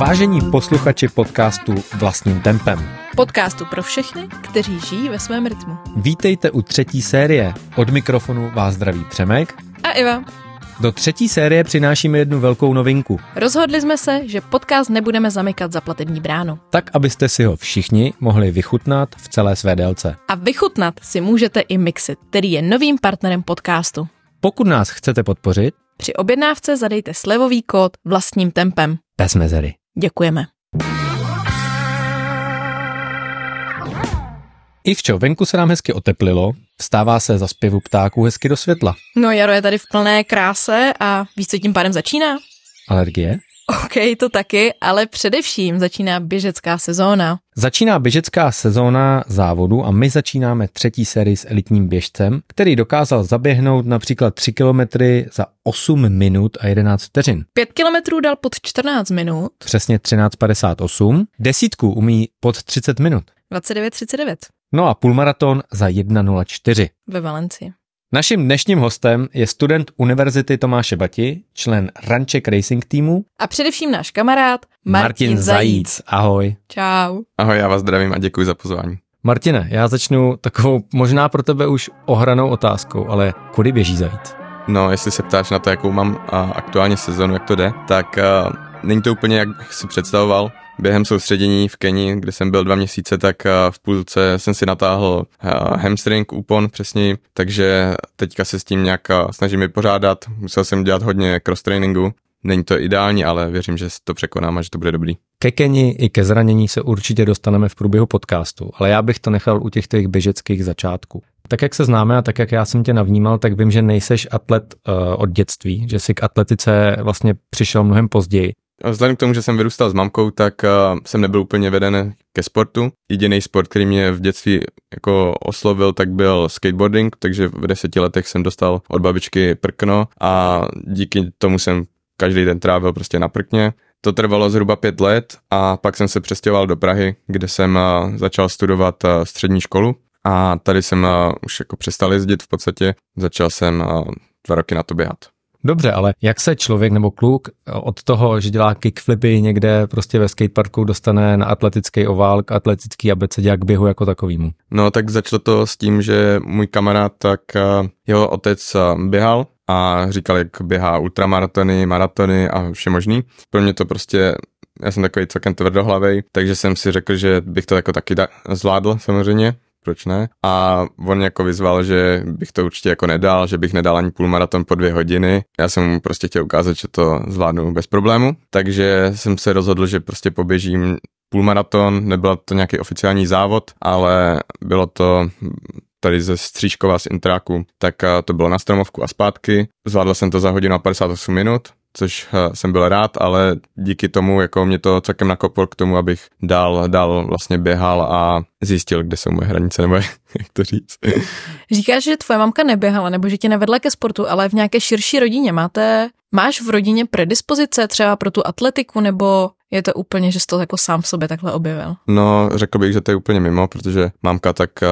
Vážení posluchači podcastu Vlastním tempem. Podcastu pro všechny, kteří žijí ve svém rytmu. Vítejte u třetí série. Od mikrofonu vás zdraví Přemek a Iva. Do třetí série přinášíme jednu velkou novinku. Rozhodli jsme se, že podcast nebudeme zamykat za platební bránu. Tak, abyste si ho všichni mohli vychutnat v celé své délce. A vychutnat si můžete i Mixit, který je novým partnerem podcastu. Pokud nás chcete podpořit, při objednávce zadejte slevový kód vlastním tempem. Bez mezery. Děkujeme. I Ivčo, venku se nám hezky oteplilo, vstává se za zpěvu ptáků hezky do světla. No jaro je tady v plné kráse a víš, co tím pádem začíná? Alergie? OK, to taky, ale především začíná běžecká sezóna. Začíná běžecká sezóna závodu a my začínáme třetí sérii s elitním běžcem, který dokázal zaběhnout například 3 kilometry za 8 minut a 11 vteřin. 5 kilometrů dal pod 14 minut. Přesně 13.58. Desítku umí pod 30 minut. 29.39. No a půlmaraton za 1.04. Ve Valencii. Naším dnešním hostem je student Univerzity Tomáše Bati, člen Ranček Racing týmu a především náš kamarád Martin, Martin Zajíc. Zajíc. Ahoj. Čau. Ahoj, já vás zdravím a děkuji za pozvání. Martine, já začnu takovou možná pro tebe už ohranou otázkou, ale kudy běží Zajíc? No, jestli se ptáš na to, jakou mám aktuálně sezonu, jak to jde, tak není to úplně, jak bych si představoval během soustředění v Keni, kde jsem byl dva měsíce, tak eh, v půlce jsem si natáhl eh, hamstring, úpon přesně, takže teďka se s tím nějak eh, snažím vypořádat. Musel jsem dělat hodně cross trainingu, Není to ideální, ale věřím, že to překonám a že to bude dobrý. Ke keni i ke zranění se určitě dostaneme v průběhu podcastu, ale já bych to nechal u těch tvých běžeckých začátků. Tak jak se známe a tak jak já jsem tě navnímal, tak vím, že nejseš atlet uh, od dětství, že jsi k atletice vlastně přišel mnohem později. Vzhledem k tomu, že jsem vyrůstal s mamkou, tak eh, jsem nebyl úplně veden ke sportu. Jediný sport, který mě v dětství jako oslovil, tak byl skateboarding, takže v deseti letech jsem dostal od babičky prkno a díky tomu jsem každý den trávil prostě na prkně. To trvalo zhruba pět let a pak jsem se přestěhoval do Prahy, kde jsem eh, začal studovat eh, střední školu a tady jsem už jako přestal jezdit v podstatě. Začal jsem dva roky na to běhat. Dobře, ale jak se člověk nebo kluk eh, od toho, že dělá kickflipy někde prostě ve skateparku, dostane na atletický ovál k atletický abecedě k běhu jako takovýmu? No tak začalo to s tím, že můj kamarád, tak eh, jeho otec eh, běhal a říkal, jak běhá ultramaratony, maratony a vše možný. Pro mě to prostě já jsem takový celkem tvrdohlavý, takže jsem si řekl, že bych to jako taky da- zvládl samozřejmě proč ne? A on jako vyzval, že bych to určitě jako nedal, že bych nedal ani půlmaraton po dvě hodiny. Já jsem mu prostě chtěl ukázat, že to zvládnu bez problému, takže jsem se rozhodl, že prostě poběžím půlmaraton, nebyl to nějaký oficiální závod, ale bylo to tady ze Střížkova z Intráku, tak to bylo na Stromovku a zpátky. Zvládl jsem to za hodinu a 58 minut, což eh, jsem byl rád, ale díky tomu jako mě to celkem nakopl k tomu, abych dál, dál vlastně běhal a zjistil, kde jsou moje hranice, nebo jak to říct. Říkáš, že tvoje mamka neběhala, nebo že tě nevedla ke sportu, ale v nějaké širší rodině máte, máš v rodině predispozice třeba pro tu atletiku, nebo je to úplně, že jsi to jako sám v sobě takhle objevil? No, řekl bych, že to je úplně mimo, protože mámka tak eh,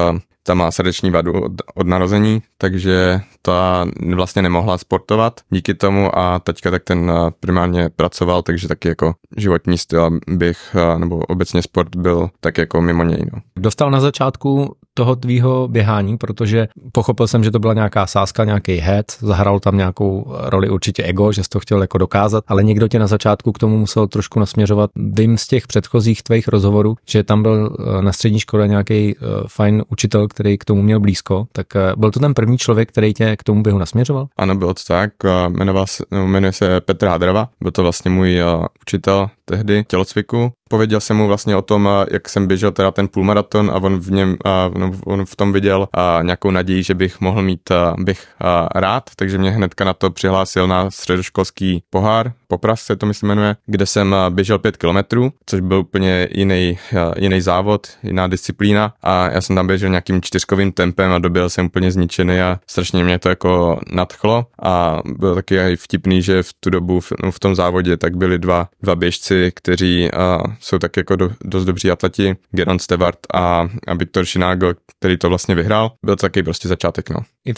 ta má srdeční vadu od, od narození, takže ta vlastně nemohla sportovat díky tomu a teďka tak ten eh, primárně pracoval, takže taky jako životní styl bych, eh, nebo obecně sport byl tak jako mimo něj. No. Dostal na začátku toho tvýho běhání, protože pochopil jsem, že to byla nějaká sázka, nějaký head, zahrál tam nějakou roli určitě ego, že jsi to chtěl jako dokázat, ale někdo tě na začátku k tomu musel trošku nasměřovat. Vím z těch předchozích tvých rozhovorů, že tam byl eh, na střední škole nějaký eh, fajn učitel, který k tomu měl blízko, tak eh, byl to ten první člověk, který tě k tomu běhu nasměřoval? Ano, bylo to tak. Jmenuje se, no, jmenuje se Petr Hadrava, byl to vlastně můj učitel tehdy tělocviku Pověděl jsem mu vlastně o tom, jak jsem běžel teda ten půlmaraton a on v něm, a no, on v tom viděl a nějakou naději, že bych mohl mít, bych rád, takže mě hnedka na to přihlásil na středoškolský pohár, Popras se to myslím jmenuje, kde jsem eh, běžel 5 kilometrů, což byl úplně jiný, eh, jiný závod, jiná disciplína a já jsem tam běžel nějakým čtyřkovým tempem a dobil jsem úplně zničený a strašně mě to jako nadchlo a bylo taky i vtipný, že v tu dobu v, no, v tom závodě tak byli dva, dva běžci, kteří a, eh, jsou tak jako do, dost dobří atleti, Geron Stevart a, a Viktor Šinágl, který to vlastně vyhrál. Byl to taky prostě začátek, no. I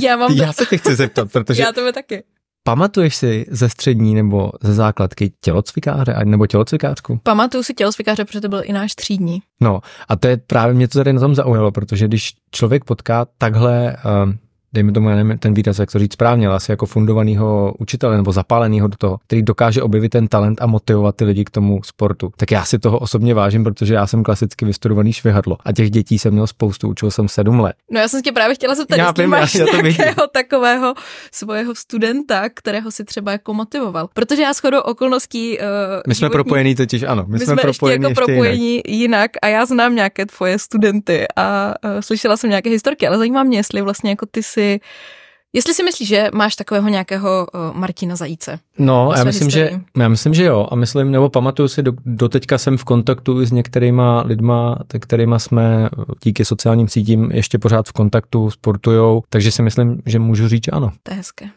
já, mám já se tě chci zeptat, protože... já to taky. Pamatuješ si ze střední nebo ze základky tělocvikáře nebo tělocvikářku? Pamatuju si tělocvikáře, protože to byl i náš třídní. No a to je právě mě to tady na tom zaujalo, protože když člověk potká takhle ehm, dejme tomu, já nevím, ten výraz, jak to říct správně, ale asi jako fundovaného učitele nebo zapáleného do toho, který dokáže objevit ten talent a motivovat ty lidi k tomu sportu. Tak já si toho osobně vážím, protože já jsem klasicky vystudovaný švihadlo a těch dětí jsem měl spoustu, učil jsem sedm let. No já jsem tě právě chtěla zeptat, jestli máš já nějakého takového svého studenta, kterého si třeba jako motivoval. Protože já shodou okolností... Uh, my jsme životní, propojení totiž, ano, my, my jsme, jsme propojení ještě jako ještě propojení jinak. jinak. a já znám nějaké tvoje studenty a uh, slyšela jsem nějaké historky, ale zajímá mě, jestli vlastně jako ty si jestli si myslíš, že máš takového nějakého eh, Martina Zajíce? No, já myslím, historii. že, já myslím, že jo. A myslím, nebo pamatuju si, do, doteďka jsem v kontaktu s některýma lidma, kterýma jsme eh, díky sociálním sítím ještě pořád v kontaktu, sportujou, takže si myslím, že můžu říct ano. To je hezké.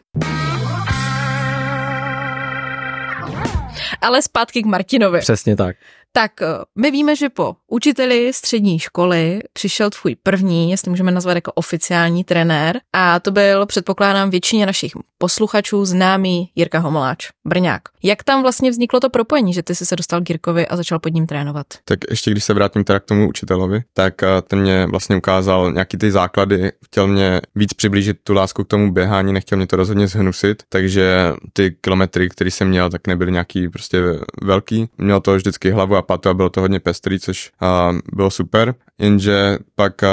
Ale zpátky k Martinovi. Přesně tak. Tak eh, my víme, že po učiteli střední školy přišel tvůj první, jestli můžeme nazvat jako oficiální trenér, a to byl, předpokládám, většině našich posluchačů známý Jirka Homoláč, Brňák. Jak tam vlastně vzniklo to propojení, že ty jsi se dostal k Jirkovi a začal pod ním trénovat? Tak ještě když se vrátím teda k tomu učitelovi, tak eh, ten mě vlastně ukázal nějaký ty základy, chtěl mě víc přiblížit tu lásku k tomu běhání, nechtěl mě to rozhodně zhnusit, takže ty kilometry, které jsem měl, tak nebyly nějaký prostě velký. Měl to vždycky hlavu a patu a bylo to hodně pestrý, což eh, bylo super, jenže pak eh,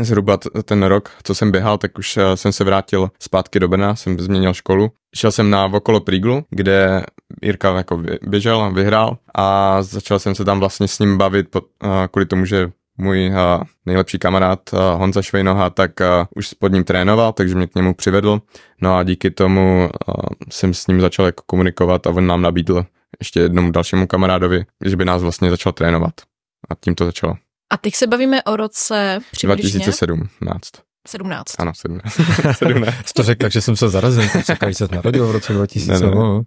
zhruba ten rok, co jsem běhal, tak už eh, jsem se vrátil zpátky do Brna, jsem změnil školu. Šel jsem na Vokolo Príglu, kde Jirka jako běžel, vyhrál a začal jsem se tam vlastně s ním bavit pod, eh, kvůli tomu, že můj eh, nejlepší kamarád Honza Švejnoha, tak už pod ním trénoval, takže mě k němu přivedl. No a díky tomu jsem s ním začal jako komunikovat a on nám nabídl ještě jednomu dalšímu kamarádovi, že by nás vlastně začal trénovat. A tím to začalo. A teď se bavíme o roce přibližně... 2017. 17. Ano, 17. 17. to řekl, takže jsem se zarazil, když se narodil v roce 2000. ne, ne.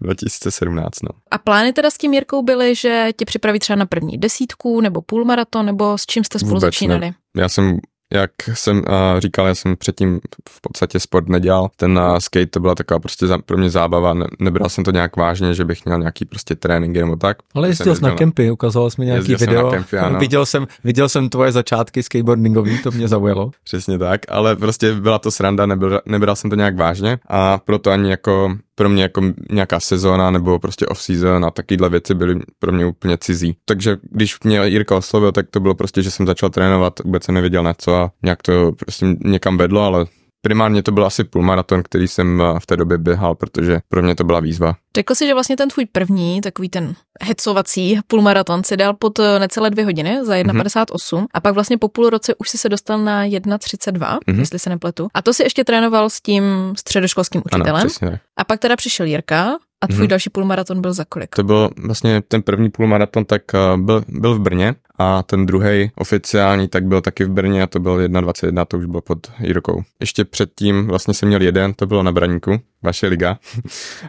2017, no. A plány teda s tím Jirkou byly, že tě připraví třeba na první desítku, nebo půlmaraton, nebo s čím jste spolu Vůbec začínali? Ne. Já jsem jak jsem uh, říkal, já jsem předtím v podstatě sport nedělal. Ten uh, skate to byla taková prostě za, pro mě zábava. Ne, nebral jsem to nějak vážně, že bych měl nějaký prostě trénink nebo tak. Ale jezdil jsi na kempy, ukazoval jsi mi nějaký video. Jsem kempy, ano. Viděl, jsem, viděl jsem tvoje začátky skateboardingový, to mě zaujalo. Přesně tak, ale prostě byla to sranda, nebral, nebral jsem to nějak vážně a proto ani jako pro mě jako nějaká sezóna nebo prostě off-season a takovéhle věci byly pro mě úplně cizí. Takže když mě Jirka oslovil, tak to bylo prostě, že jsem začal trénovat, vůbec jsem nevěděl na co nějak to prostě někam vedlo, ale primárně to byl asi půlmaraton, který jsem eh, v té době běhal, protože pro mě to byla výzva. Řekl jsi, že vlastně ten tvůj první, takový ten hecovací půlmaraton si dal pod eh, necelé dvě hodiny za 1,58 mm-hmm. a pak vlastně po půl roce už si se dostal na 1,32, mm-hmm. jestli se nepletu. A to si ještě trénoval s tím středoškolským učitelem. Ano, přesně. a pak teda přišel Jirka, a tvůj hmm. další půlmaraton byl za kolik? To byl vlastně ten první půlmaraton, tak eh, byl, byl v Brně a ten druhý oficiální tak byl taky v Brně a to byl 1.21, to už bylo pod Jirkou. Ještě předtím vlastně jsem měl jeden, to bylo na Braníku vaše liga.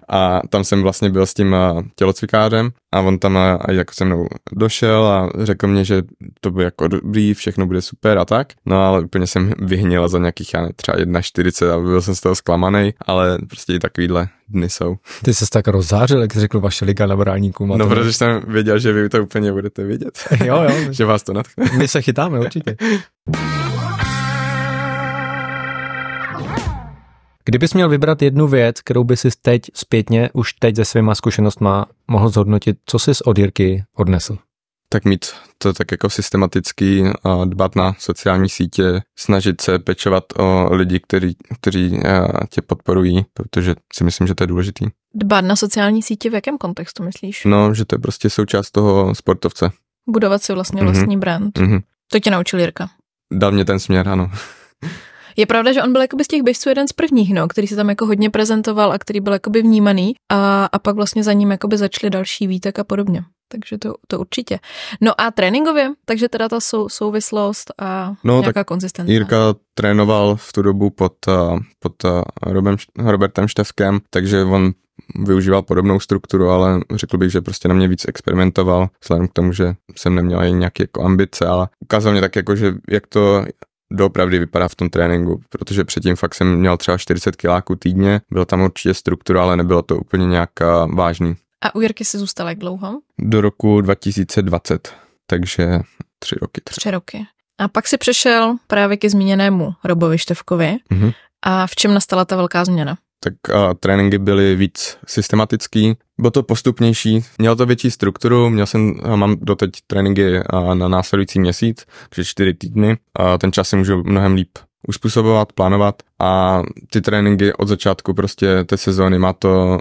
A tam jsem vlastně byl s tím eh, tělocvikářem a on tam a, eh, a jako se mnou došel a řekl mě, že to bude jako dobrý, všechno bude super a tak. No ale úplně jsem vyhněla za nějakých, já ne, třeba 1,40 a byl jsem z toho zklamaný, ale prostě i takovýhle dny jsou. Ty se tak rozzářil, jak jsi řekl vaše liga na bráníku. No, protože jsem věděl, že vy to úplně budete vidět. jo, jo. že vás to nadchne. My se chytáme určitě. Kdybys měl vybrat jednu věc, kterou by si teď zpětně, už teď ze svýma zkušenostma mohl zhodnotit, co jsi od Jirky odnesl? Tak mít to tak jako systematický, dbat na sociální sítě, snažit se pečovat o lidi, který, kteří eh, tě podporují, protože si myslím, že to je důležitý. Dbat na sociální sítě v jakém kontextu myslíš? No, že to je prostě součást toho sportovce. Budovat si vlastně mm-hmm. vlastní brand. Mm-hmm. To tě naučil Jirka. Dal mě ten směr, ano. Je pravda, že on byl jakoby z těch běžců jeden z prvních, no, který se tam jako hodně prezentoval a který byl jakoby vnímaný a, a pak vlastně za ním jakoby začaly další výtek a podobně. Takže to, to určitě. No a tréninkově, takže teda ta sou, souvislost a no, nějaká konzistence. Jirka trénoval v tu dobu pod, eh, pod eh, Robem, Robertem Števkem, takže on využíval podobnou strukturu, ale řekl bych, že prostě na mě víc experimentoval, vzhledem k tomu, že jsem neměl ani nějaké jako ambice, ale ukázal mě tak jako, že jak to doopravdy vypadá v tom tréninku, protože předtím fakt jsem měl třeba 40 kiláků týdně, byla tam určitě struktura, ale nebylo to úplně nějak eh, vážný. A u Jirky si zůstal jak dlouho? Do roku 2020, takže tři roky. Tři, Tři roky. A pak si přešel právě ke zmíněnému Robovi Števkovi. Mm-hmm. A v čem nastala ta velká změna? tak a, tréninky byly víc systematický. Bylo to postupnější, mělo to větší strukturu, měl jsem, a mám doteď tréninky a, na následující měsíc, takže čtyři týdny. A ten čas si můžu mnohem líp uspůsobovat, plánovat a ty tréninky od začátku prostě té sezóny má to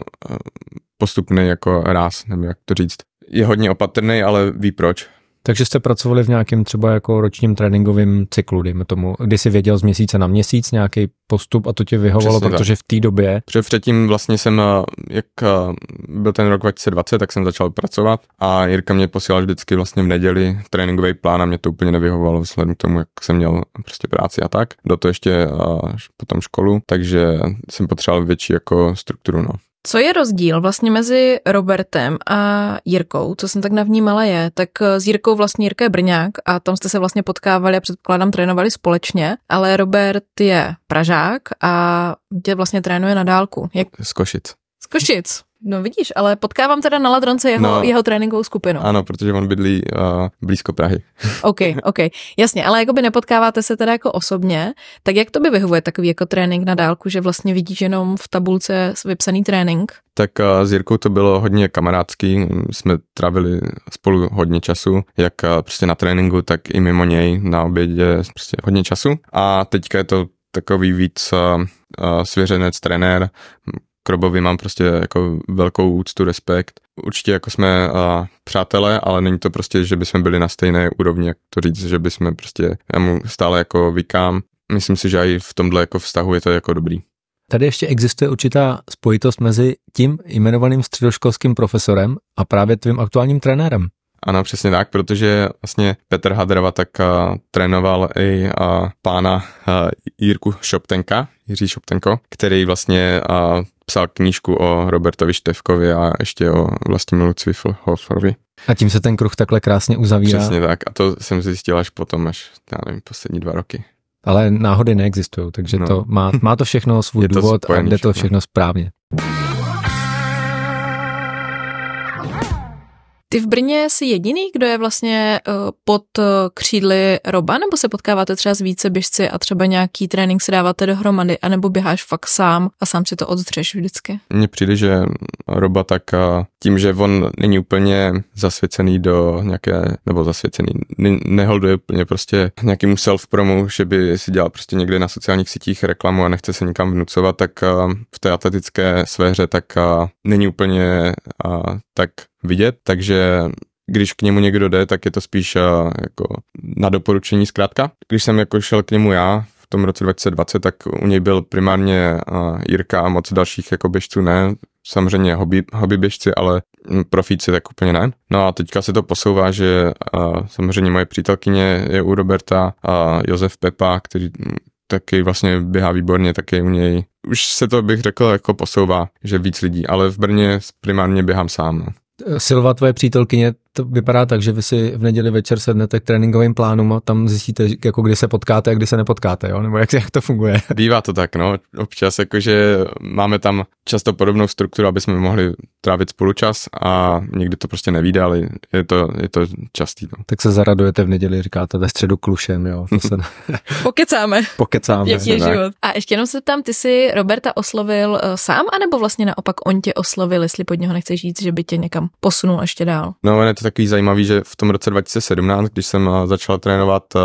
postupný jako ráz, nevím jak to říct. Je hodně opatrný, ale ví proč. Takže jste pracovali v nějakém třeba jako ročním tréninkovém cyklu, dejme tomu, kdy jsi věděl z měsíce na měsíc nějaký postup a to tě vyhovovalo, Přesně protože tak. v té době... Protože předtím vlastně jsem, eh, jak eh, byl ten rok 2020, tak jsem začal pracovat a Jirka mě posílal vždycky vlastně v neděli tréninkový plán a mě to úplně nevyhovovalo vzhledem k tomu, jak jsem měl prostě práci a tak. Do to ještě eh, potom školu, takže jsem potřeboval větší jako strukturu, no. Co je rozdíl vlastně mezi Robertem a Jirkou? Co jsem tak navnímala je, tak eh, s Jirkou vlastně Jirka je Brňák a tam jste se vlastně potkávali a předpokládám trénovali společně, ale Robert je Pražák a tě vlastně trénuje na dálku. Jak... Z Košic. Z Košic. No vidíš, ale potkávám teda na Ladronce jeho, no, jeho tréninkovou skupinu. Ano, protože on bydlí uh, blízko Prahy. OK, OK, jasně, ale jako by nepotkáváte se teda jako osobně, tak jak to by vyhovuje takový jako trénink na dálku, že vlastně vidíš jenom v tabulce vypsaný trénink? Tak uh, s Jirkou to bylo hodně kamarádský, jsme trávili spolu hodně času, jak uh, prostě na tréninku, tak i mimo něj na obědě prostě hodně času a teďka je to takový víc uh, svěřenec, trenér, Krobovi mám prostě jako velkou úctu, respekt. Určitě jako jsme a, přátelé, ale není to prostě, že bychom byli na stejné úrovni, jak to říct, že bychom prostě, já mu stále jako vykám. Myslím si, že i v tomhle jako vztahu je to jako dobrý. Tady ještě existuje určitá spojitost mezi tím jmenovaným středoškolským profesorem a právě tvým aktuálním trenérem. Ano, přesně tak, protože vlastně Petr Hadrava tak a, trénoval i a, pána a, Jirku Šoptenka, Jiří Šoptenko, který vlastně a, psal knížku o Robertovi Števkovi a ještě o Vlastimilu Cvifelhoferovi. A tím se ten kruh takhle krásně uzavírá. Přesně tak a to jsem zjistil až potom, až já nevím, poslední dva roky. Ale náhody neexistují, takže no. to má, má to všechno svůj důvod a jde to všechno, všechno správně. Ty v Brně jsi jediný, kdo je vlastně eh, pod eh, křídly Roba, nebo se potkáváte třeba s více běžci a třeba nějaký trénink se dáváte dohromady, anebo běháš fakt sám a sám si to odstřeš vždycky? Mně přijde, že Roba tak eh, tím, že on není úplně zasvěcený do nějaké, nebo zasvěcený, ne, neholduje úplně prostě nějakému self-promu, že by si dělal prostě někde na sociálních sítích reklamu a nechce se nikam vnucovat, tak eh, v té atletické sféře tak eh, není úplně eh, tak vidět, takže když k němu někdo jde, tak je to spíš jako na doporučení zkrátka. Když jsem jako šel k němu já tom roce 2020, tak u něj byl primárně Jirka a moc dalších jako běžců ne, samozřejmě hobby, hobby běžci, ale hm, profíci tak úplně ne. No a teďka se to posouvá, že samozřejmě moje přítelkyně je u Roberta a Josef Pepa, který hm, taky vlastně běhá výborně, taky u něj. Už se to bych řekl jako posouvá, že víc lidí, ale v Brně primárně běhám sám. No. Silva, tvoje přítelkyně, to vypadá tak, že vy si v neděli večer sednete k tréninkovým plánům a tam zjistíte, jako kdy se potkáte a kdy se nepotkáte, jo? nebo jak, jak to funguje? Bývá to tak, no. Občas jakože máme tam často podobnou strukturu, aby jsme mohli trávit spolu čas a někdy to prostě nevíde, ale je to, je to častý. No. Tak se zaradujete v neděli, říkáte ve středu klušem, jo. To se... Pokecáme. Pokecáme. Jaký je život. A ještě jenom se tam, ty si Roberta oslovil uh, sám, anebo vlastně naopak on tě oslovil, jestli pod něho nechceš jít, že by tě někam posunul ještě dál? No, to takový zajímavý, že v tom roce 2017, když jsem eh, začal trénovat eh,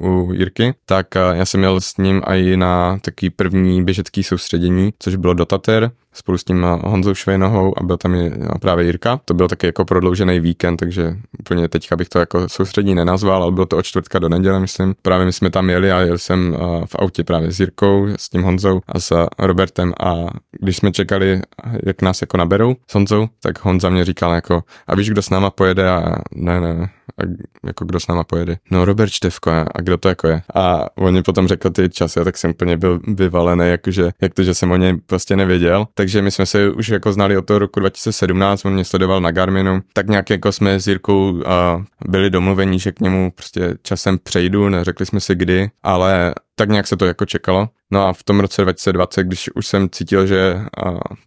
u Jirky, tak eh, já jsem měl s ním aj na takový první běžecký soustředění, což bylo Dotater, spolu s tím eh, Honzou Švejnohou a byl tam i eh, právě Jirka. To byl taky jako prodloužený víkend, takže úplně teďka bych to jako soustřední nenazval, ale bylo to od čtvrtka do neděle, myslím. Právě my jsme tam jeli a jel jsem v autě právě s Jirkou, s tím Honzou a s Robertem a když jsme čekali, jak nás jako naberou s Honzou, tak Honza mě říkal jako, a víš, kdo s náma pojede a ne, ne, a jako kdo s náma pojede. No Robert Števko a, a kdo to jako je. A oni potom řekli ty časy tak jsem úplně byl vyvalený, jakože, jak to, že jsem o něj prostě nevěděl. Takže my jsme se už jako znali od toho roku 2017, on mě sledoval na Garminu, tak nějak jako jsme s Jirkou a byli domluvení, že k němu prostě časem přejdu, neřekli jsme si kdy, ale tak nějak se to jako čekalo. No a v tom roce 2020, když už jsem cítil, že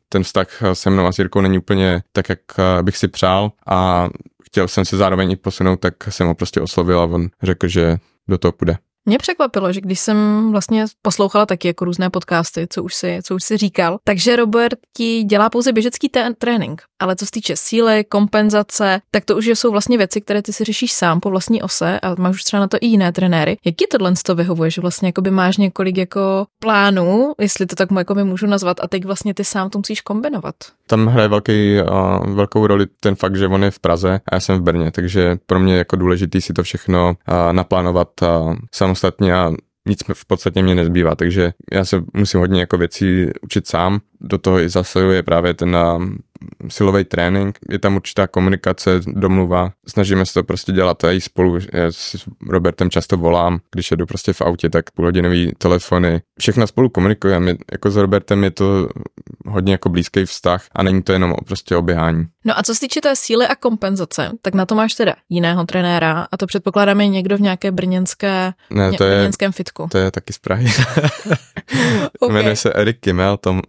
ten vztah se mnou a s Jirkou není úplně tak, jak bych si přál a chtěl jsem se zároveň i posunout, tak jsem ho prostě oslovil a on řekl, že do toho půjde. Mě překvapilo, že když jsem vlastně poslouchala taky jako různé podcasty, co už si, co už si říkal, takže Robert ti dělá pouze běžecký ten trénink, ale co se týče síly, kompenzace, tak to už jsou vlastně věci, které ty si řešíš sám po vlastní ose a máš už třeba na to i jiné trenéry. Jak ti tohle z toho vyhovuje, že vlastně by máš několik jako plánů, jestli to tak jako můžu nazvat, a teď vlastně ty sám to musíš kombinovat? Tam hraje velký, uh, velkou roli ten fakt, že on je v Praze a já jsem v Brně, takže pro mě jako důležitý si to všechno uh, naplánovat uh, sám samostatně a nic v podstatě mě nezbývá, takže já se musím hodně jako věcí učit sám. Do toho i zasiluje právě ten eh, silový trénink, je tam určitá komunikace, domluva, snažíme se to prostě dělat i spolu, já s Robertem často volám, když jedu prostě v autě, tak půlhodinový telefony, všechno spolu komunikujeme, jako s Robertem je to hodně jako blízký vztah a není to jenom prostě oběhání. No a co se týče té síly a kompenzace, tak na to máš teda jiného trenéra a to předpokládáme někdo v nějaké brněnské, ne, to ně, je, brněnském fitku. To je taky z Prahy. okay. Jmenuje se Erik Kimmel, to, uh,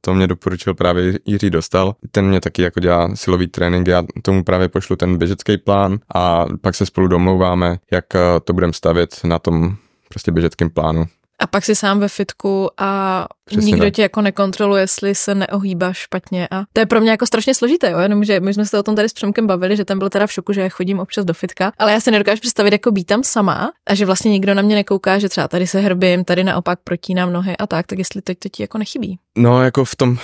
to mě doporučil právě Jiří Dostal. Ten ten mě taky jako dělá silový trénink, já tomu právě pošlu ten běžecký plán a pak se spolu domlouváme, jak eh, to budeme stavět na tom prostě běžeckém plánu. A pak si sám ve fitku a Přesně nikdo tak. tě jako nekontroluje, jestli se neohýbá špatně. A to je pro mě jako strašně složité, jo? že my jsme se o tom tady s Přemkem bavili, že ten byl teda v šoku, že já chodím občas do fitka, ale já si nedokážu představit, jako být tam sama a že vlastně nikdo na mě nekouká, že třeba tady se hrbím, tady naopak protínám nohy a tak, tak jestli teď to ti jako nechybí. No, jako v tom,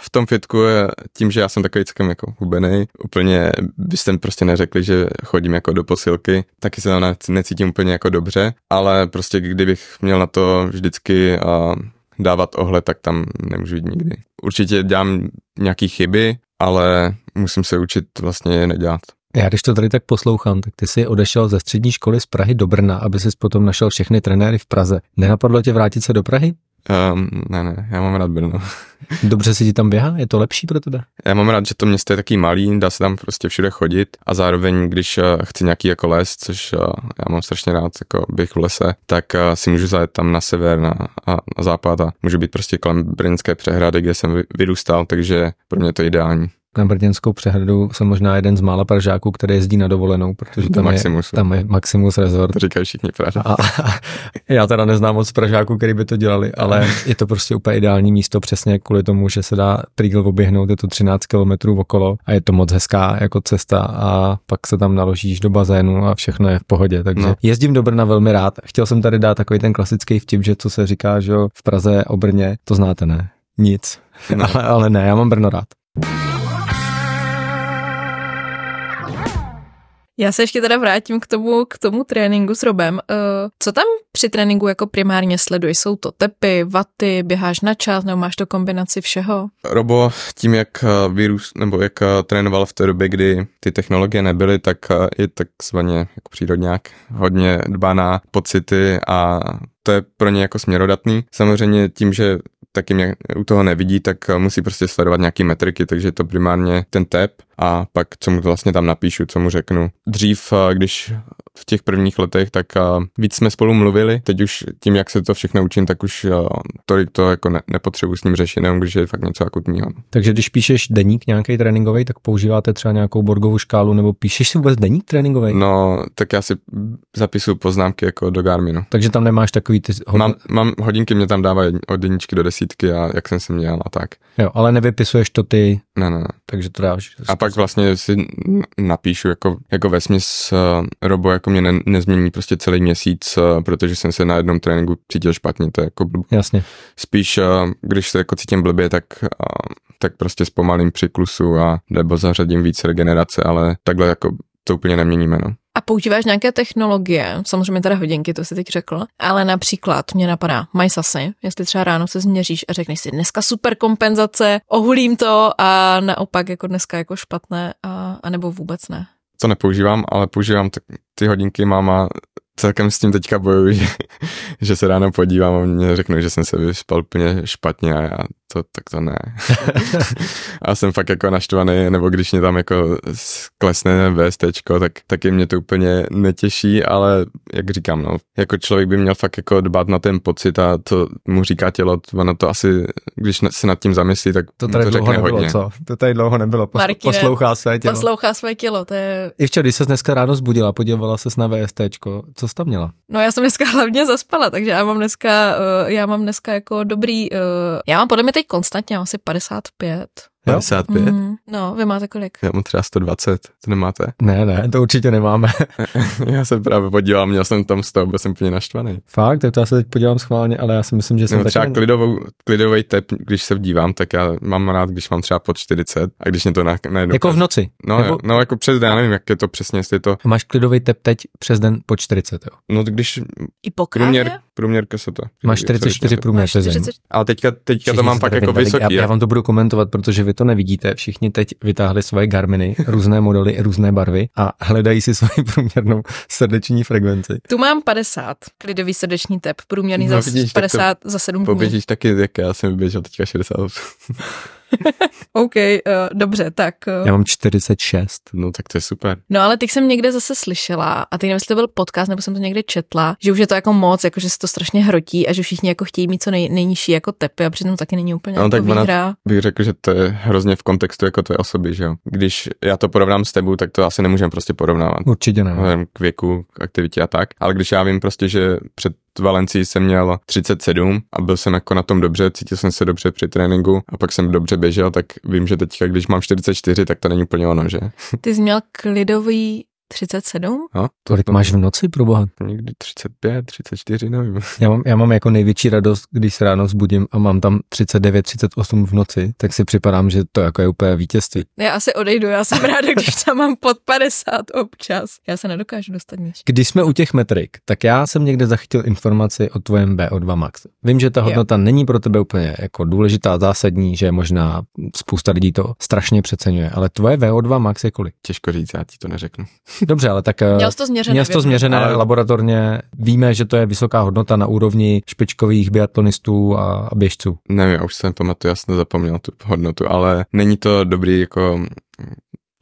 v tom fitku je tím, že já jsem takový celkem jako hubený, úplně byste prostě neřekli, že chodím jako do posilky, taky se tam necítím úplně jako dobře, ale prostě kdybych měl na to vždycky a dávat ohled, tak tam nemůžu jít nikdy. Určitě dělám nějaké chyby, ale musím se učit vlastně je nedělat. Já když to tady tak poslouchám, tak ty jsi odešel ze střední školy z Prahy do Brna, aby jsi potom našel všechny trenéry v Praze. Nenapadlo tě vrátit se do Prahy? Um, ne, ne, já mám rád Brno. Dobře si ti tam běhá? Je to lepší pro tebe? Já mám rád, že to město je taký malý, dá se tam prostě všude chodit a zároveň, když eh, chci nějaký jako les, což eh, já mám strašně rád, jako bych v lese, tak eh, si můžu zajet tam na sever, na, a na západ a můžu být prostě kolem Brněnské přehrady, kde jsem vyrůstal, takže pro mě je to ideální na Brděnskou přehradu jsem možná jeden z mála Pražáků, který jezdí na dovolenou, protože tam, je, tam je Maximus Resort. To říkají všichni Pražáci. A, a, já teda neznám moc Pražáků, který by to dělali, ale je to prostě úplně ideální místo přesně kvůli tomu, že se dá Prigl oběhnout, je to 13 km okolo a je to moc hezká jako cesta a pak se tam naložíš do bazénu a všechno je v pohodě. Takže no. jezdím do Brna velmi rád. Chtěl jsem tady dát takový ten klasický vtip, že co se říká, že v Praze o Brně, to znáte ne? Nic. No. ale, ale ne, já mám Brno rád. Já se ještě teda vrátím k tomu, k tomu tréninku s Robem. Eh, co tam při tréninku jako primárně sleduješ? Jsou to tepy, vaty, běháš na čas nebo máš to kombinaci všeho? Robo tím, jak eh, vírus, nebo jak eh, trénoval v té době, kdy ty technologie nebyly, tak je takzvaně jako přírodňák. Hodně dbá na pocity a to je pro ně jako směrodatný. Samozřejmě tím, že taky mě u toho nevidí, tak eh, musí prostě sledovat nějaké metriky, takže je to primárně ten tep a pak, co mu vlastně tam napíšu, co mu řeknu. Dřív, eh, když v těch prvních letech, tak víc jsme spolu mluvili. Teď už tím, jak se to všechno učím, tak už tolik to jako ne, nepotřebuji s ním řešit, jenom když je fakt něco akutního. Takže když píšeš deník nějaký tréninkový, tak používáte třeba nějakou borgovou škálu nebo píšeš si vůbec deník tréninkový? No, tak já si zapisu poznámky jako do Garminu. Takže tam nemáš takový ty hodin... mám, mám, hodinky mě tam dávají od jedničky do desítky a jak jsem se měl a tak. Jo, ale nevypisuješ to ty. Ne, ne, ne. Takže to dáš. A pak vlastně si napíšu jako, jako ve smysl uh, eh, robo, jak jako mě ne, nezmění prostě celý měsíc, eh, protože jsem se na jednom tréninku cítil špatně, to je jako blb. Jasně. Spíš, eh, když se jako cítím blbě, tak, eh, tak prostě zpomalím při klusu a nebo zařadím víc regenerace, ale takhle jako to úplně neměníme, no. A používáš nějaké technologie, samozřejmě teda hodinky, to si teď řekl, ale například mě napadá MySasy, jestli třeba ráno se změříš a řekneš si dneska super kompenzace, ohulím to a naopak jako dneska jako špatné, a, a nebo vůbec ne to nepoužívám, ale používám ty hodinky, máma celkem s tím teďka bojuji, že, že se ráno podívám a mě řeknu, že jsem se vyspal úplně špatně a já to, tak to ne. a jsem fakt jako naštvaný, nebo když mě tam jako sklesne VST, tak taky mě to úplně netěší, ale jak říkám, no, jako člověk by měl fakt jako dbát na ten pocit a to mu říká tělo, ono to asi, když se nad tím zamyslí, tak to tady to dlouho řekne nebylo, hodně. Co? To tady dlouho nebylo, Pos- Marky, poslouchá své tělo. Poslouchá své tělo, to je... včera, když se dneska ráno zbudila, podívala se na VST, co co jsi tam měla? No já jsem dneska hlavně zaspala, takže já mám dneska, eh, já mám dneska jako dobrý, eh, já mám podle mě teď konstantně asi 55 55? Mm, no, vy máte kolik? Já mám třeba 120, to nemáte? Ne, ne, to určitě nemáme. já se právě podívám, měl jsem tam 100, byl jsem úplně naštvaný. Fakt, tak to já se teď podívám schválně, ale já si myslím, že jsem no, třeba taky... klidovou, klidový tep, když se dívám, tak já mám rád, když mám třeba pod 40 a když mě to najednou... Jako v noci? No, Nebo... Jako- no, jako přes den, já nevím, jak je to přesně, jestli to... A máš klidový tep teď přes den po 40, jo? No, když... I po průměr, průměrka se to. Máš 44 průměr přes den. Ale teďka, teďka to mám pak jako vysoký. Já, já, vám to budu komentovat, protože vy to nevidíte, všichni teď vytáhli svoje Garminy, různé modely, různé barvy a hledají si svoji průměrnou srdeční frekvenci. Tu mám 50, klidový srdeční tep, průměrný no, za vidíš, 50 za 7 dní. Poběžíš taky, jak já jsem běžel teďka 68. OK, uh, dobře, tak. Uh. Já mám 46. No tak to je super. No ale teď jsem někde zase slyšela, a teď nevím, to byl podcast, nebo jsem to někde četla, že už je to jako moc, jako že se to strašně hrotí a že všichni jako chtějí mít co nej, nejnižší jako tepy a přitom taky není úplně no, jako tak výhra. bych řekl, že to je hrozně v kontextu jako tvé osoby, že jo. Když já to porovnám s tebou, tak to asi nemůžeme prostě porovnávat. Určitě ne. K věku, k aktivitě a tak. Ale když já vím prostě, že před Valencii jsem měl 37 a byl jsem jako na tom dobře, cítil jsem se dobře při tréninku a pak jsem dobře běžel, tak vím, že teďka, když mám 44, tak to není úplně ono, že? Ty jsi měl klidový 37? No, to Kolik to... máš v noci, proboha? Někdy 35, 34, nevím. Já mám, já mám jako největší radost, když se ráno zbudím a mám tam 39, 38 v noci, tak si připadám, že to jako je úplně vítězství. Já asi odejdu, já jsem ráda, když tam mám pod 50 občas. Já se nedokážu dostat níž. Když jsme u těch metrik, tak já jsem někde zachytil informaci o tvojem BO2 max. Vím, že ta hodnota jo. není pro tebe úplně jako důležitá, zásadní, že možná spousta lidí to strašně přeceňuje, ale tvoje VO2 max je kolik? Těžko říct, já ti to neřeknu. Dobře, ale tak eh, měl jsi to změřené, měl jsi to změřené ale... laboratorně. Víme, že to je vysoká hodnota na úrovni špičkových biatlonistů a běžců. Nevím, já už to nepamatuju, já jsem zapomněl tu hodnotu, ale není to dobrý jako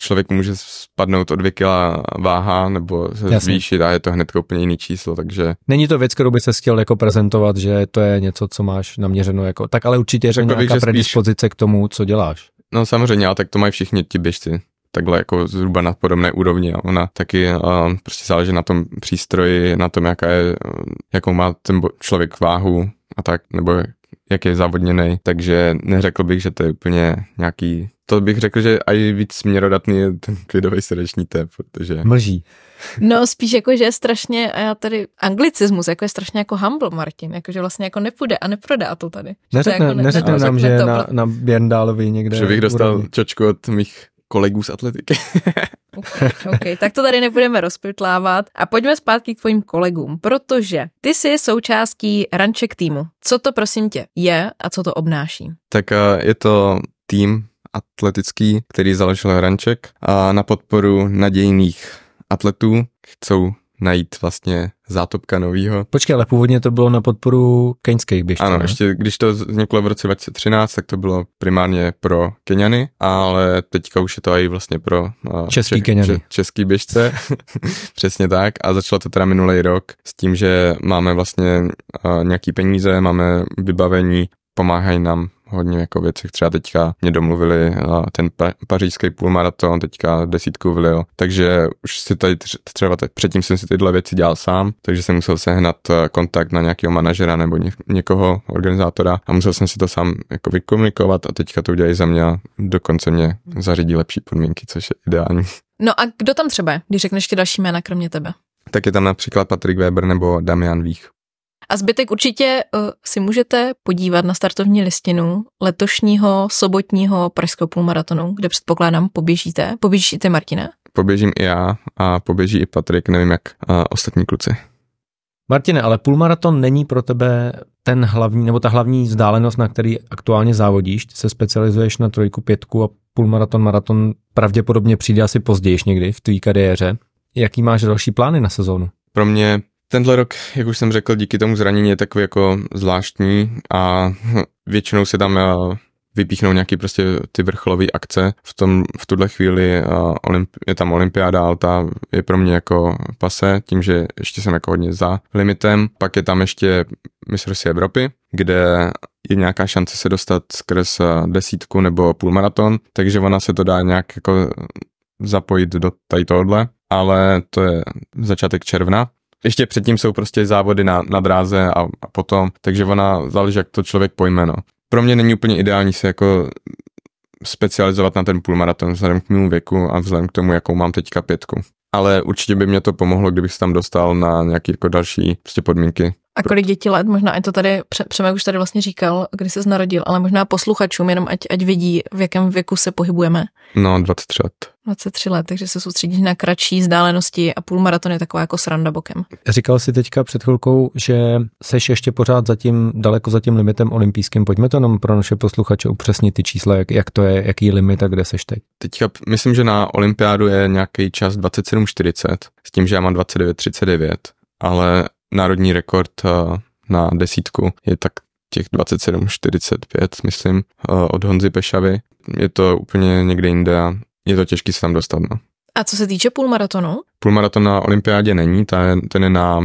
člověk může spadnout o dvě kila váha nebo se Jasně. zvýšit a je to hned úplně jiný číslo, takže... Není to věc, kterou by se chtěl jako prezentovat, že to je něco, co máš naměřeno jako... Tak ale určitě je nějaká bych, že predispozice spíš... k tomu, co děláš. No samozřejmě, ale tak to mají všichni ti běžci takhle jako zhruba na podobné úrovni. Ona taky uh, prostě záleží na tom přístroji, na tom, jaká je, jakou má ten člověk váhu a tak, nebo jak je závodněný. takže neřekl bych, že to je úplně nějaký to bych řekl, že i víc směrodatný je ten klidový srdeční tep, protože... Mlží. No spíš jako, že je strašně, a já tady anglicismus, jako je strašně jako humble, Martin, jako že vlastně jako nepůjde a neprodá to tady. Neřekne, to jako ne, neřekne, neřekne no, nám, že to, na, na Běndálovi někde. Že bych dostal čočku od mých kolegů z atletiky. okay, OK, tak to tady nebudeme rozpytlávat a pojďme zpátky k tvojím kolegům, protože ty jsi součástí ranček týmu. Co to prosím tě je a co to obnáší? Tak eh, je to tým atletický, který založil Ranček a na podporu nadějných atletů chcou najít vlastně zátopka novýho. Počkej, ale původně to bylo na podporu keňských běžců. Ano, ne? ještě když to vzniklo v roce 2013, tak to bylo primárně pro Keňany, ale teďka už je to i vlastně pro uh, český če- Če- český běžce, přesně tak. A začalo to teda minulý rok s tím, že máme vlastně uh, nějaký peníze, máme vybavení, pomáhají nám hodně jako věcech. Třeba teďka mě domluvili ten pa- pařížský půlmaraton, teďka desítku vlil. Takže už si tady třeba teď, předtím jsem si tyhle věci dělal sám, takže jsem musel sehnat eh, kontakt na nějakého manažera nebo ně, někoho, organizátora a musel jsem si to sám jako vykomunikovat a teďka to udělají za mě a dokonce mě zařídí lepší podmínky, což je ideální. No a kdo tam třeba když řekneš ty další jména kromě tebe? Tak je tam například Patrik Weber nebo Damian Vích. A zbytek určitě uh, si můžete podívat na startovní listinu letošního sobotního pražského půlmaratonu, kde předpokládám poběžíte. Poběžíte, Martina? Poběžím i já a poběží i Patrik, nevím jak uh, ostatní kluci. Martine, ale půlmaraton není pro tebe ten hlavní, nebo ta hlavní vzdálenost, na který aktuálně závodíš. Ty se specializuješ na trojku, pětku a půlmaraton, maraton pravděpodobně přijde asi později někdy v tvý kariéře. Jaký máš další plány na sezónu? Pro mě Tenhle rok, jak už jsem řekl, díky tomu zranění je takový jako zvláštní a většinou se tam eh, vypíchnou nějaký prostě ty vrcholové akce. V, tom, v tuhle chvíli eh, je tam olympiáda, ale ta je pro mě jako pase, tím, že ještě jsem jako hodně za limitem. Pak je tam ještě mistrovství Evropy, kde je nějaká šance se dostat skrz eh, desítku nebo půlmaraton, takže ona se to dá nějak jako zapojit do tady tohohle, ale to je začátek června ještě předtím jsou prostě závody na, na dráze a, a potom, takže ona záleží, jak to člověk pojme, no. Pro mě není úplně ideální se jako specializovat na ten půlmaraton vzhledem k mému věku a vzhledem k tomu, jakou mám teďka pětku. Ale určitě by mě to pomohlo, kdybych se tam dostal na nějaké jako další prostě podmínky. A kolik děti let, možná je to tady, Přemek už tady vlastně říkal, kdy se narodil, ale možná posluchačům, jenom ať, ať vidí, v jakém věku se pohybujeme. No, 23 let. 23 let, takže se soustředíš na kratší vzdálenosti a půl maraton je taková jako sranda bokem. Říkal jsi teďka před chvilkou, že seš ještě pořád zatím, daleko za tím limitem olympijským. Pojďme to nám pro naše posluchače upřesnit ty čísla, jak, jak to je, jaký limit a kde seš teď. Teďka myslím, že na olympiádu je nějaký čas 27.40, s tím, že já mám 29.39, ale národní rekord eh, na desítku je tak těch 27,45, myslím, eh, od Honzy Pešavy. Je to úplně někde jinde a je to těžké se tam dostat. No. A co se týče půlmaratonu? Půlmaraton na olympiádě není, ten, ten je na,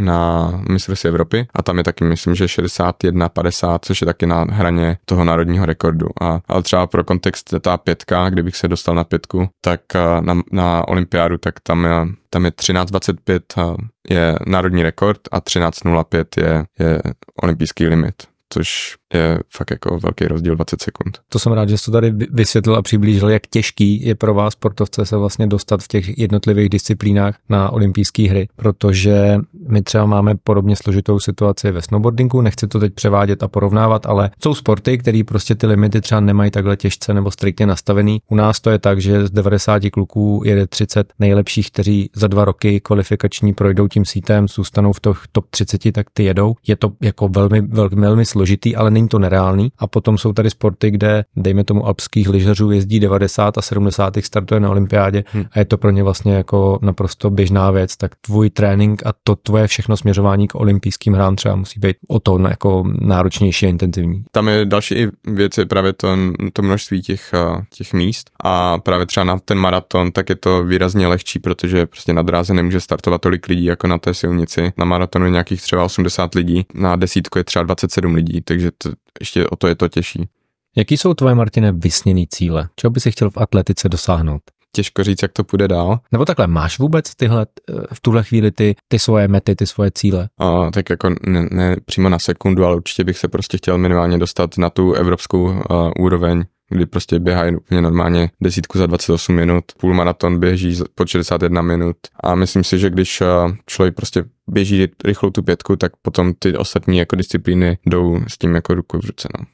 na mistrovství Evropy a tam je taky, myslím, že 61,50, což je taky na hraně toho národního rekordu. A, ale třeba pro kontext ta pětka, kdybych se dostal na pětku, tak na, na olympiádu, tak tam je, tam je 13,25 je národní rekord a 13,05 je, je olympijský limit, což je fakt jako velký rozdíl 20 sekund. To jsem rád, že jste to tady vysvětlil a přiblížil, jak těžký je pro vás sportovce se vlastně dostat v těch jednotlivých disciplínách na olympijské hry, protože my třeba máme podobně složitou situaci ve snowboardingu, nechci to teď převádět a porovnávat, ale jsou sporty, které prostě ty limity třeba nemají takhle těžce nebo striktně nastavený. U nás to je tak, že z 90 kluků jede 30 nejlepších, kteří za dva roky kvalifikační projdou tím sítem, zůstanou v těch top 30, tak ty jedou. Je to jako velmi, velmi, velmi složitý, ale není to nereálný. A potom jsou tady sporty, kde, dejme tomu, alpských lyžařů jezdí 90 a 70. startuje na olympiádě hmm. a je to pro ně vlastně jako naprosto běžná věc, tak tvůj trénink a to tvoje všechno směřování k olympijským hrám třeba musí být o to jako náročnější a intenzivní. Tam je další věc, je právě to, to množství těch, eh, těch míst a právě třeba na ten maraton, tak je to výrazně lehčí, protože prostě na dráze nemůže startovat tolik lidí jako na té silnici. Na maratonu je nějakých třeba 80 lidí, na desítku je třeba 27 lidí, takže to ještě o to je to těžší. Jaký jsou tvoje, Martine, vysněný cíle? Čeho by si chtěl v atletice dosáhnout? Těžko říct, jak to půjde dál. Nebo takhle, máš vůbec tyhle, eh, v tuhle chvíli ty, ty svoje mety, ty svoje cíle? A, tak jako ne, ne přímo na sekundu, ale určitě bych se prostě chtěl minimálně dostat na tu evropskou a, eh, úroveň kdy prostě běhají úplně normálně desítku za 28 minut, půl maraton běží po 61 minut a myslím si, že když eh, člověk prostě běží rychlou tu pětku, tak potom ty ostatní jako disciplíny jdou s tím jako ruku v ruce. No.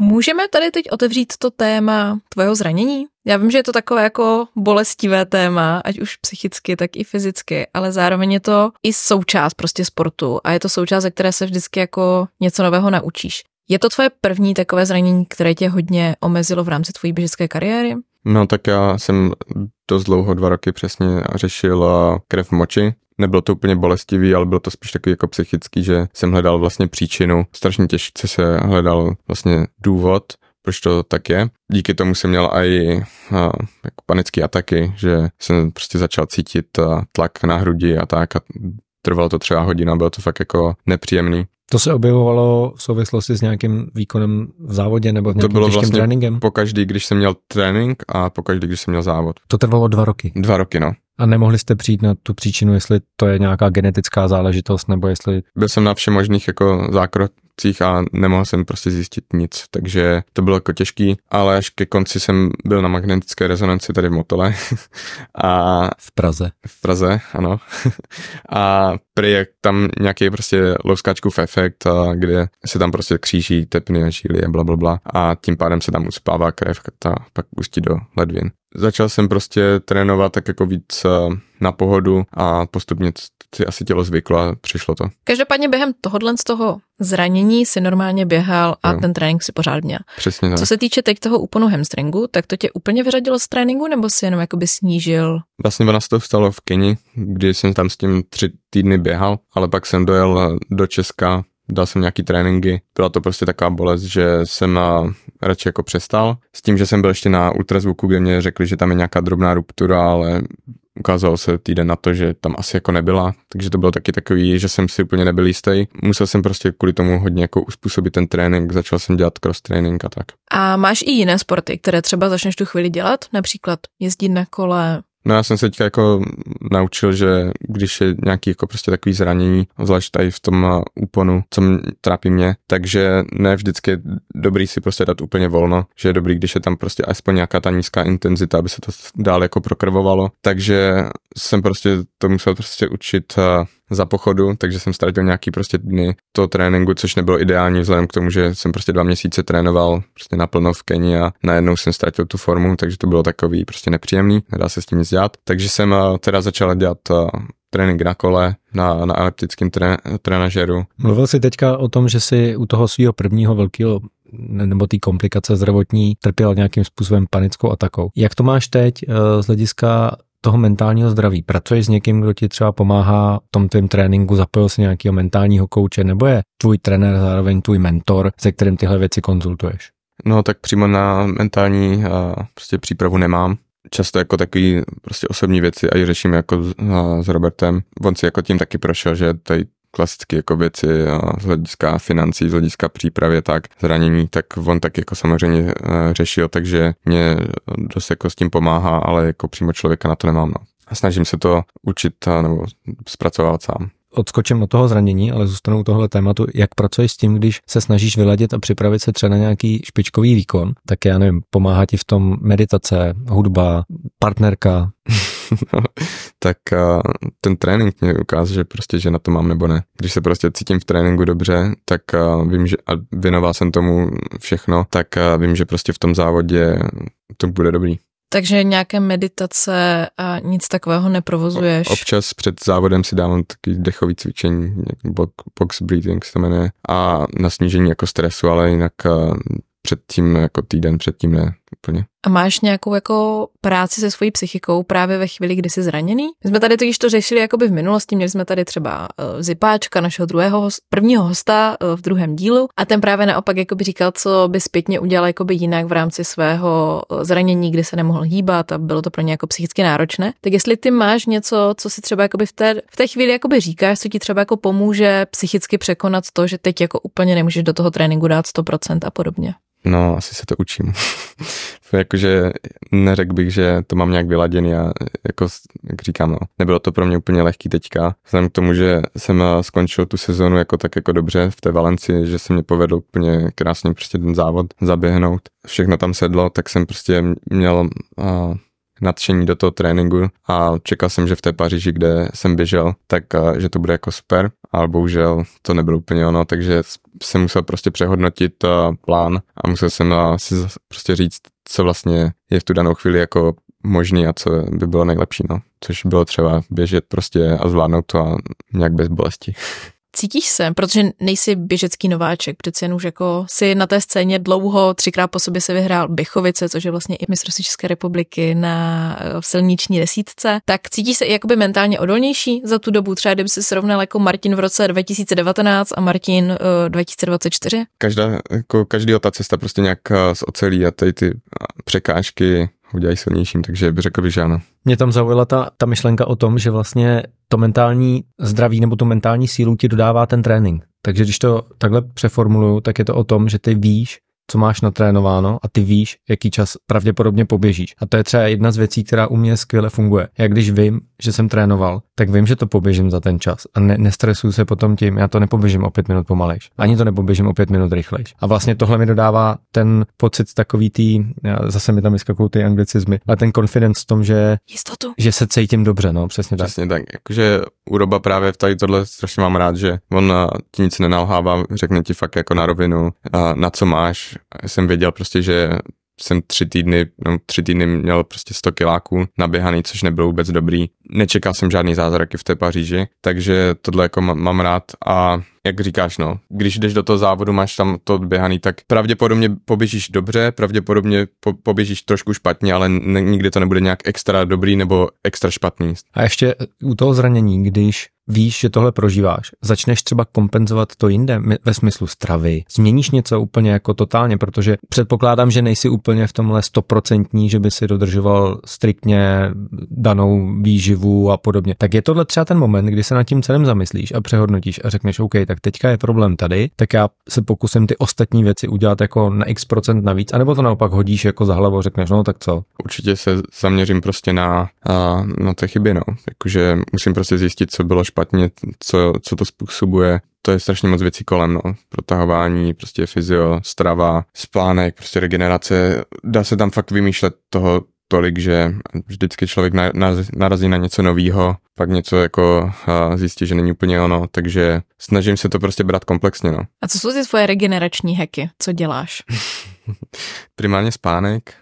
Můžeme tady teď otevřít to téma tvého zranění? Já vím, že je to takové jako bolestivé téma, ať už psychicky, tak i fyzicky, ale zároveň je to i součást prostě sportu a je to součást, ze které se vždycky jako něco nového naučíš. Je to tvoje první takové zranění, které tě hodně omezilo v rámci tvojí běžecké kariéry? No tak já jsem dost dlouho, dva roky přesně, řešil krev v moči. Nebylo to úplně bolestivý, ale bylo to spíš takový jako psychický, že jsem hledal vlastně příčinu. Strašně těžce se hledal vlastně důvod proč to tak je. Díky tomu jsem měl i jako panické ataky, že jsem prostě začal cítit tlak na hrudi a tak a trvalo to třeba hodina, bylo to fakt jako nepříjemný. To se objevovalo v souvislosti s nějakým výkonem v závodě nebo v nějakým to bylo vlastně tréninkem? po každý, když jsem měl trénink a po každý, když jsem měl závod. To trvalo dva roky? Dva roky, no. A nemohli jste přijít na tu příčinu, jestli to je nějaká genetická záležitost, nebo jestli... Byl jsem na všem možných jako zákrok, akcích a nemohl jsem prostě zjistit nic, takže to bylo jako těžký, ale až ke konci jsem byl na magnetické rezonanci tady v Motole. a v Praze. V Praze, ano. a prý jak tam nějaký prostě louskáčkův efekt, kde se tam prostě kříží tepny a žíly a blablabla a tím pádem se tam uspává krev a pak pustí do ledvin začal jsem prostě trénovat tak jako víc eh, na pohodu a postupně si asi tělo zvyklo a přišlo to. Každopádně během tohohle z toho zranění si normálně běhal a jo. ten trénink si pořád měl. Přesně tak. Co se týče teď toho úponu hamstringu, tak to tě úplně vyřadilo z tréninku nebo si jenom jakoby snížil? Vlastně ona se to stalo v Keni, kdy jsem tam s tím tři týdny běhal, ale pak jsem dojel eh, do Česka dal jsem nějaký tréninky, byla to prostě taková bolest, že jsem eh, radši jako přestal. S tím, že jsem byl ještě na ultrazvuku, kde mě řekli, že tam je nějaká drobná ruptura, ale ukázalo se týden na to, že tam asi jako nebyla, takže to bylo taky takový, že jsem si úplně nebyl jistý. Musel jsem prostě kvůli tomu hodně jako uspůsobit ten trénink, začal jsem dělat cross training a tak. A máš i jiné sporty, které třeba začneš tu chvíli dělat, například jezdit na kole, No já jsem se teďka jako naučil, že když je nějaký jako prostě takový zranění, zvlášť tady v tom uh, úponu, co mě, trápí mě, takže ne vždycky je dobrý si prostě dát úplně volno, že je dobrý, když je tam prostě aspoň nějaká ta nízká intenzita, aby se to dál jako prokrvovalo. Takže jsem prostě to musel prostě učit eh, za pochodu, takže jsem ztratil nějaký prostě dny toho tréninku, což nebylo ideální vzhledem k tomu, že jsem prostě dva měsíce trénoval prostě naplno v Keni a najednou jsem ztratil tu formu, takže to bylo takový prostě nepříjemný, nedá se s tím nic dělat. Takže jsem eh, teda začal dělat eh, trénink na kole, na, na eliptickém tre, trenažeru. Mluvil jsi teďka o tom, že si u toho svého prvního velkého nebo té komplikace zdravotní trpěl nějakým způsobem panickou atakou. Jak to máš teď z hlediska toho mentálního zdraví? Pracuješ s někým, kdo ti třeba pomáhá v tom tvém tréninku, zapojil si nějakého mentálního kouče, nebo je tvůj trenér zároveň tvůj mentor, se kterým tyhle věci konzultuješ? No tak přímo na mentální a, eh, prostě přípravu nemám. Často jako takový prostě osobní věci a ji řeším jako s, a, eh, s Robertem. On si jako tím taky prošel, že tady klasicky jako věci z hlediska financí, z hlediska přípravy, tak zranění, tak on tak jako samozřejmě eh, řešil, takže mě dost jako s tím pomáhá, ale jako přímo člověka na to nemám. No. A snažím se to učit eh, nebo zpracovat sám odskočím od toho zranění, ale zůstanu u tohle tématu, jak pracuješ s tím, když se snažíš vyladit a připravit se třeba na nějaký špičkový výkon, tak já nevím, pomáhá ti v tom meditace, hudba, partnerka? tak ten trénink mě ukáže, že prostě, že na to mám nebo ne. Když se prostě cítím v tréninku dobře, tak vím, že a věnoval jsem tomu všechno, tak vím, že prostě v tom závodě to bude dobrý. Takže nějaké meditace a nic takového neprovozuješ? Občas před závodem si dávám taky dechový cvičení, box breathing se to jmenuje, a na snížení jako stresu, ale jinak předtím, jako týden předtím ne úplně. A máš nějakou jako práci se svojí psychikou právě ve chvíli, kdy jsi zraněný? My jsme tady totiž to řešili by v minulosti, měli jsme tady třeba uh, Zipáčka, našeho druhého host, prvního hosta uh, v druhém dílu a ten právě naopak jako by říkal, co by zpětně udělal jako by jinak v rámci svého eh, zranění, kdy se nemohl hýbat a bylo to pro ně jako psychicky náročné. Tak jestli ty máš něco, co si třeba jako by v té, v té chvíli by říkáš, co ti třeba jako pomůže psychicky překonat to, že teď jako úplně nemůžeš do toho tréninku dát 100% a podobně? No, asi se to učím. Jakože neřekl bych, že to mám nějak vyladěný a jako, jak říkám, no, nebylo to pro mě úplně lehký teďka. Vzhledem k tomu, že jsem eh, skončil tu sezonu jako tak jako dobře v té Valenci, že se mě povedlo úplně krásně prostě ten závod zaběhnout. Všechno tam sedlo, tak jsem prostě měl a, eh, nadšení do toho tréninku a čekal jsem, že v té Paříži, kde jsem běžel, tak eh, že to bude jako super, ale bohužel to nebylo úplně ono, takže jsem musel prostě přehodnotit eh, plán a musel jsem eh, si prostě říct, co vlastně je v tu danou chvíli jako možný a co by bylo nejlepší, no. Což bylo třeba běžet prostě a zvládnout to a nějak bez bolesti. Cítíš se, protože nejsi běžecký nováček, přece jen už jako si na té scéně dlouho, třikrát po sobě se vyhrál Bychovice, což je vlastně i mistrovství České republiky na eh, v silniční desítce, tak cítíš se i jakoby mentálně odolnější za tu dobu, třeba kdyby se srovnal jako Martin v roce 2019 a Martin uh, eh, 2024? Každá, jako každý ta cesta prostě nějak eh, z ocelí a tady ty překážky udělají silnějším, takže bych řekl bych, že ano. Mě tam zaujala ta, ta myšlenka o tom, že vlastně to mentální zdraví nebo tu mentální sílu ti dodává ten trénink. Takže když to takhle přeformuluju, tak je to o tom, že ty víš, co máš natrénováno a ty víš, jaký čas pravděpodobně poběžíš. A to je třeba jedna z věcí, která u mě skvěle funguje. Já když vím, že jsem trénoval, tak vím, že to poběžím za ten čas a ne, nestresuju se potom tím, já to nepoběžím o pět minut pomalejš, ani to nepoběžím o pět minut rychlejš. A vlastně tohle mi dodává ten pocit takový tý, zase mi tam vyskakují ty anglicizmy, ale ten confidence v tom, že jistotu, že se cítím dobře, no, přesně tak. Přesně tak, jakože úroba právě v tady tohle strašně mám rád, že on eh, ti nic nenalhává, řekne ti fakt jako na rovinu, eh, na co máš. Jsem věděl prostě, že jsem tři týdny, no, tři týdny měl prostě 100 kiláků naběhaný, což nebylo vůbec dobrý. Nečekal jsem žádný zázraky v té Paříži, takže tohle jako mám rád a jak říkáš, no, když jdeš do toho závodu, máš tam to odběhaný, tak pravděpodobně poběžíš dobře, pravděpodobně po, poběžíš trošku špatně, ale ne, nikdy to nebude nějak extra dobrý nebo extra špatný. A ještě u toho zranění, když víš, že tohle prožíváš, začneš třeba kompenzovat to jinde ve smyslu stravy, změníš něco úplně jako totálně, protože předpokládám, že nejsi úplně v tomhle stoprocentní, že by si dodržoval striktně danou výživu a podobně. Tak je tohle třeba ten moment, kdy se nad tím celým zamyslíš a přehodnotíš a řekneš, OK, tak teďka je problém tady, tak já se pokusím ty ostatní věci udělat jako na x procent navíc, anebo to naopak hodíš jako za hlavu a řekneš, no tak co? Určitě se zaměřím prostě na, na ty chyby, no. Jakože musím prostě zjistit, co bylo špatné špatně, co, co to způsobuje. To je strašně moc věcí kolem, no. Protahování, prostě fyzio, strava, spánek, prostě regenerace. Dá se tam fakt vymýšlet toho tolik, že vždycky člověk narazí na něco nového, pak něco jako zjistí, že není úplně ono, takže snažím se to prostě brát komplexně, no. A co jsou ty tvoje regenerační heky? Co děláš? Primárně spánek.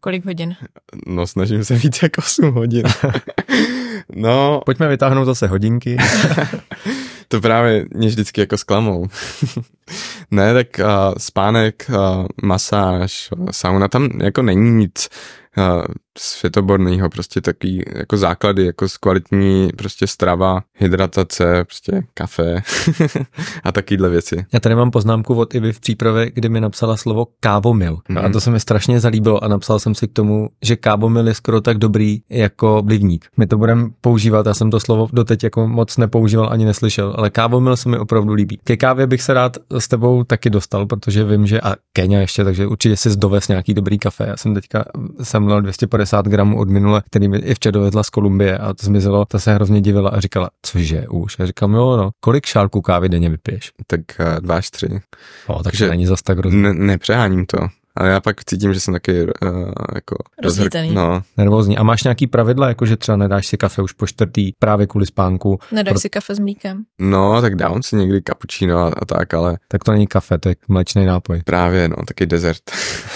Kolik hodin? No snažím se víc jak 8 hodin. No. Pojďme vytáhnout zase hodinky. to právě mě vždycky jako zklamou. ne, tak uh, spánek, uh, masáž, sauna, tam jako není nic uh, světoborného, prostě takový jako základy, jako kvalitní prostě strava, hydratace, prostě kafe a takovýhle věci. Já tady mám poznámku od Ivy v přípravě, kdy mi napsala slovo kávomil mm. a mhm. to se mi strašně zalíbilo a napsal jsem si k tomu, že kávomil je skoro tak dobrý jako blivník. My to budeme používat, já jsem to slovo doteď jako moc nepoužíval ani neslyšel, ale kávomil se mi opravdu líbí. Ke kávě bych se rád s tebou taky dostal, protože vím, že a Kenia ještě, takže určitě si zdoves nějaký dobrý kafe. Já jsem teďka jsem měl 250 gramů od minule, který mi i včera dovedla z Kolumbie a to zmizelo. Ta se hrozně divila a říkala, cože už? A říkám, jo, no, kolik šálků kávy denně vypiješ? Tak eh, dva až tři. O, no, takže, takže není zas tak hrozně. Ne, nepřeháním to. Ale já pak cítím, že jsem taky uh, jako... rozhr- No. Nervózní. A máš nějaký pravidla, jako že třeba nedáš si kafe už po čtvrtý právě kvůli spánku? Nedáš pro... si kafe s mlíkem. No, tak dávám si někdy kapučíno a, a tak, ale... Tak to není kafe, to je mléčný nápoj. Právě, no, taky dezert.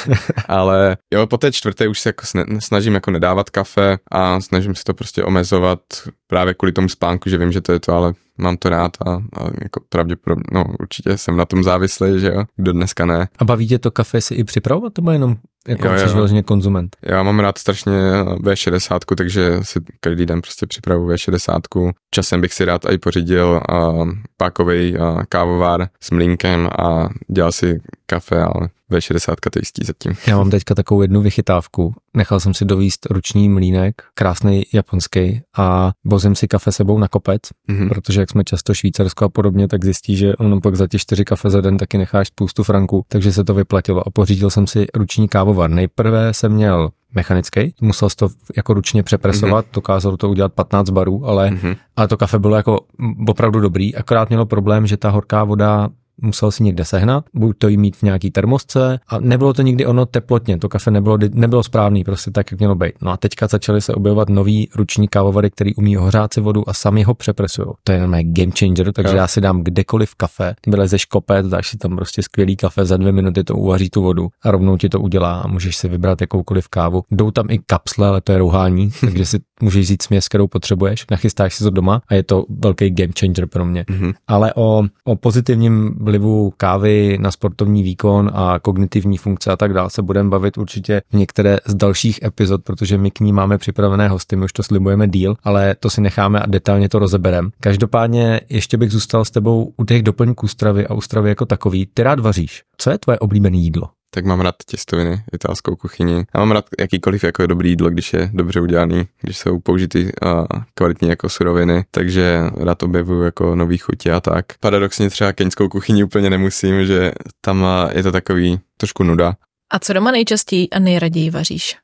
ale jo, po té čtvrté už se jako snažím jako nedávat kafe a snažím se to prostě omezovat právě kvůli tomu spánku, že vím, že to je to, ale mám to rád a, a jako pravděpodobně, no určitě jsem na tom závislý, že jo, kdo dneska ne. A baví tě to kafe si i připravovat, to jenom jako jo, jo. vyloženě konzument? Já mám rád strašně V60, takže si každý den prostě připravu V60. Časem bych si rád i pořídil uh, pákový uh, kávovár s mlínkem a dělal si kafe, ale v60 jistí zatím. Já mám teďka takovou jednu vychytávku. Nechal jsem si dovíst ruční mlínek, krásný japonský, a vozím si kafe sebou na kopec, mm-hmm. protože jak jsme často Švýcarsko a podobně, tak zjistí, že ono pak za ty čtyři kafe za den taky necháš spoustu franků, takže se to vyplatilo. A pořídil jsem si ruční kávovar. Nejprve jsem měl mechanický. Musel to jako ručně přepresovat, mm-hmm. dokázalo to udělat 15 barů, ale, mm-hmm. ale to kafe bylo jako opravdu dobrý, akorát mělo problém, že ta horká voda musel si někde sehnat, buď to jí mít v nějaký termosce a nebylo to nikdy ono teplotně, to kafe nebylo, nebylo správný, prostě tak, jak mělo být. No a teďka začaly se objevovat nový ruční kávovary, který umí hořát si vodu a sami ho přepresují. To je normálně game changer, takže no. já si dám kdekoliv kafe, vylezeš kopet, dáš si tam prostě skvělý kafe, za dvě minuty to uvaří tu vodu a rovnou ti to udělá a můžeš si vybrat jakoukoliv kávu. Jdou tam i kapsle, ale to je rouhání, takže si můžeš říct směs, kterou potřebuješ, nachystáš si to doma a je to velký game changer pro mě. Mm-hmm. Ale o, o pozitivním vlivu kávy na sportovní výkon a kognitivní funkce a tak dále se budeme bavit určitě v některé z dalších epizod, protože my k ní máme připravené hosty, my už to slibujeme díl, ale to si necháme a detailně to rozebereme. Každopádně ještě bych zůstal s tebou u těch doplňků stravy a u stravy jako takový. Ty rád vaříš. Co je tvoje oblíbené jídlo? tak mám rád těstoviny, italskou kuchyni. A mám rád jakýkoliv jako dobrý jídlo, když je dobře udělaný, když jsou použity a kvalitní jako suroviny, takže rád objevuju jako nový chutě a tak. Paradoxně třeba keňskou kuchyni úplně nemusím, že tam je to takový trošku nuda. A co doma nejčastěji a nejraději vaříš?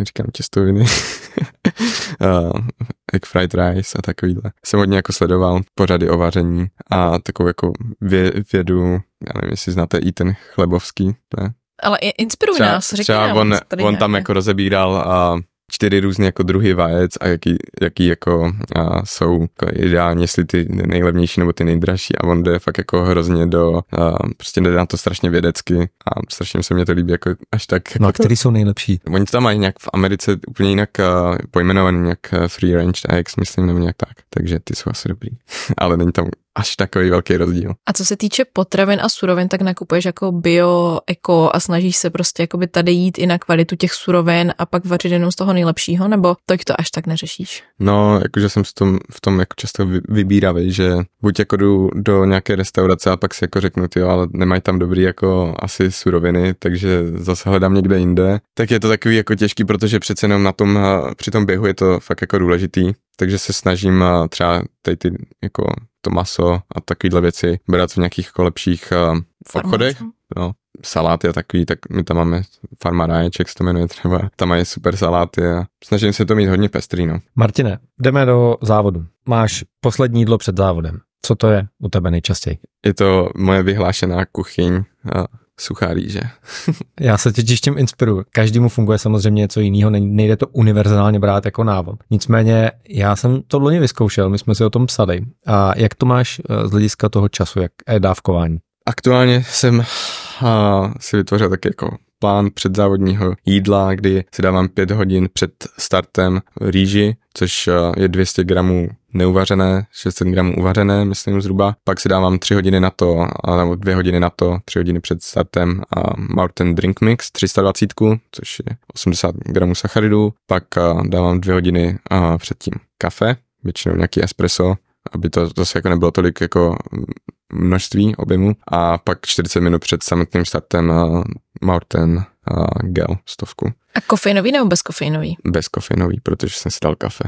Říkám těstoviny. uh, egg fried rice a takovýhle. Jsem hodně jako sledoval pořady o vaření a takovou jako vě, vědu, já nevím, jestli znáte i ten Chlebovský, ne? Ale inspiruj třeba, nás, řekni nám. On, on tam jako rozebíral a čtyři různé jako druhy vajec a jaký, jaký jako a jsou jako ideálně, jestli ty nejlevnější nebo ty nejdražší a on jde fakt jako hrozně do, a prostě jde na to strašně vědecky a strašně se mě to líbí jako až tak. no a jako- který jsou nejlepší? Oni to tam mají nějak v Americe úplně jinak pojmenovaný, nějak free range eggs, myslím, nebo nějak tak, takže ty jsou asi dobrý, ale není tam až takový velký rozdíl. A co se týče potravin a surovin, tak nakupuješ jako bio, eko a snažíš se prostě jakoby tady jít i na kvalitu těch surovin a pak vařit jenom z toho nejlepšího, nebo to to až tak neřešíš? No, jakože jsem v tom, v tom jako často vybíravý, že buď jako jdu do nějaké restaurace a pak si jako řeknu, jo, ale nemají tam dobrý jako asi suroviny, takže zase hledám někde jinde. Tak je to takový jako těžký, protože přece jenom na tom, při tom běhu je to fakt jako důležitý, takže se snažím třeba tady ty jako to maso a takovéhle věci brát v nějakých jako lepších uh, obchodech. No, saláty a takový, tak my tam máme farma ráječek, se to jmenuje třeba, tam mají super saláty a snažím se to mít hodně pestrý, no. Martine, jdeme do závodu. Máš poslední jídlo před závodem. Co to je u tebe nejčastěji? Je to moje vyhlášená kuchyň, suchá rýže. Já se teď tím inspiruju. Každému funguje samozřejmě něco jiného, nejde to univerzálně brát jako návod. Nicméně já jsem to loni vyzkoušel, my jsme si o tom psali. A jak to máš eh, z hlediska toho času, jak je dávkování? Aktuálně jsem a, eh, si vytvořil taky jako plán předzávodního jídla, kdy si dávám pět hodin před startem rýži což eh, je 200 gramů neuvařené, 600 gramů uvařené, myslím zhruba. Pak si dávám 3 hodiny na to, nebo 2 hodiny na to, 3 hodiny před startem a Martin Drink Mix 320, což je 80 gramů sacharidů. Pak eh, dávám 2 hodiny eh, předtím kafe, většinou nějaký espresso, aby to zase jako nebylo tolik jako množství objemu a pak 40 minut před samotným startem Martin Gel stovku. A kofeinový nebo bezkofeinový? Bezkofeinový, protože jsem si dal kafe.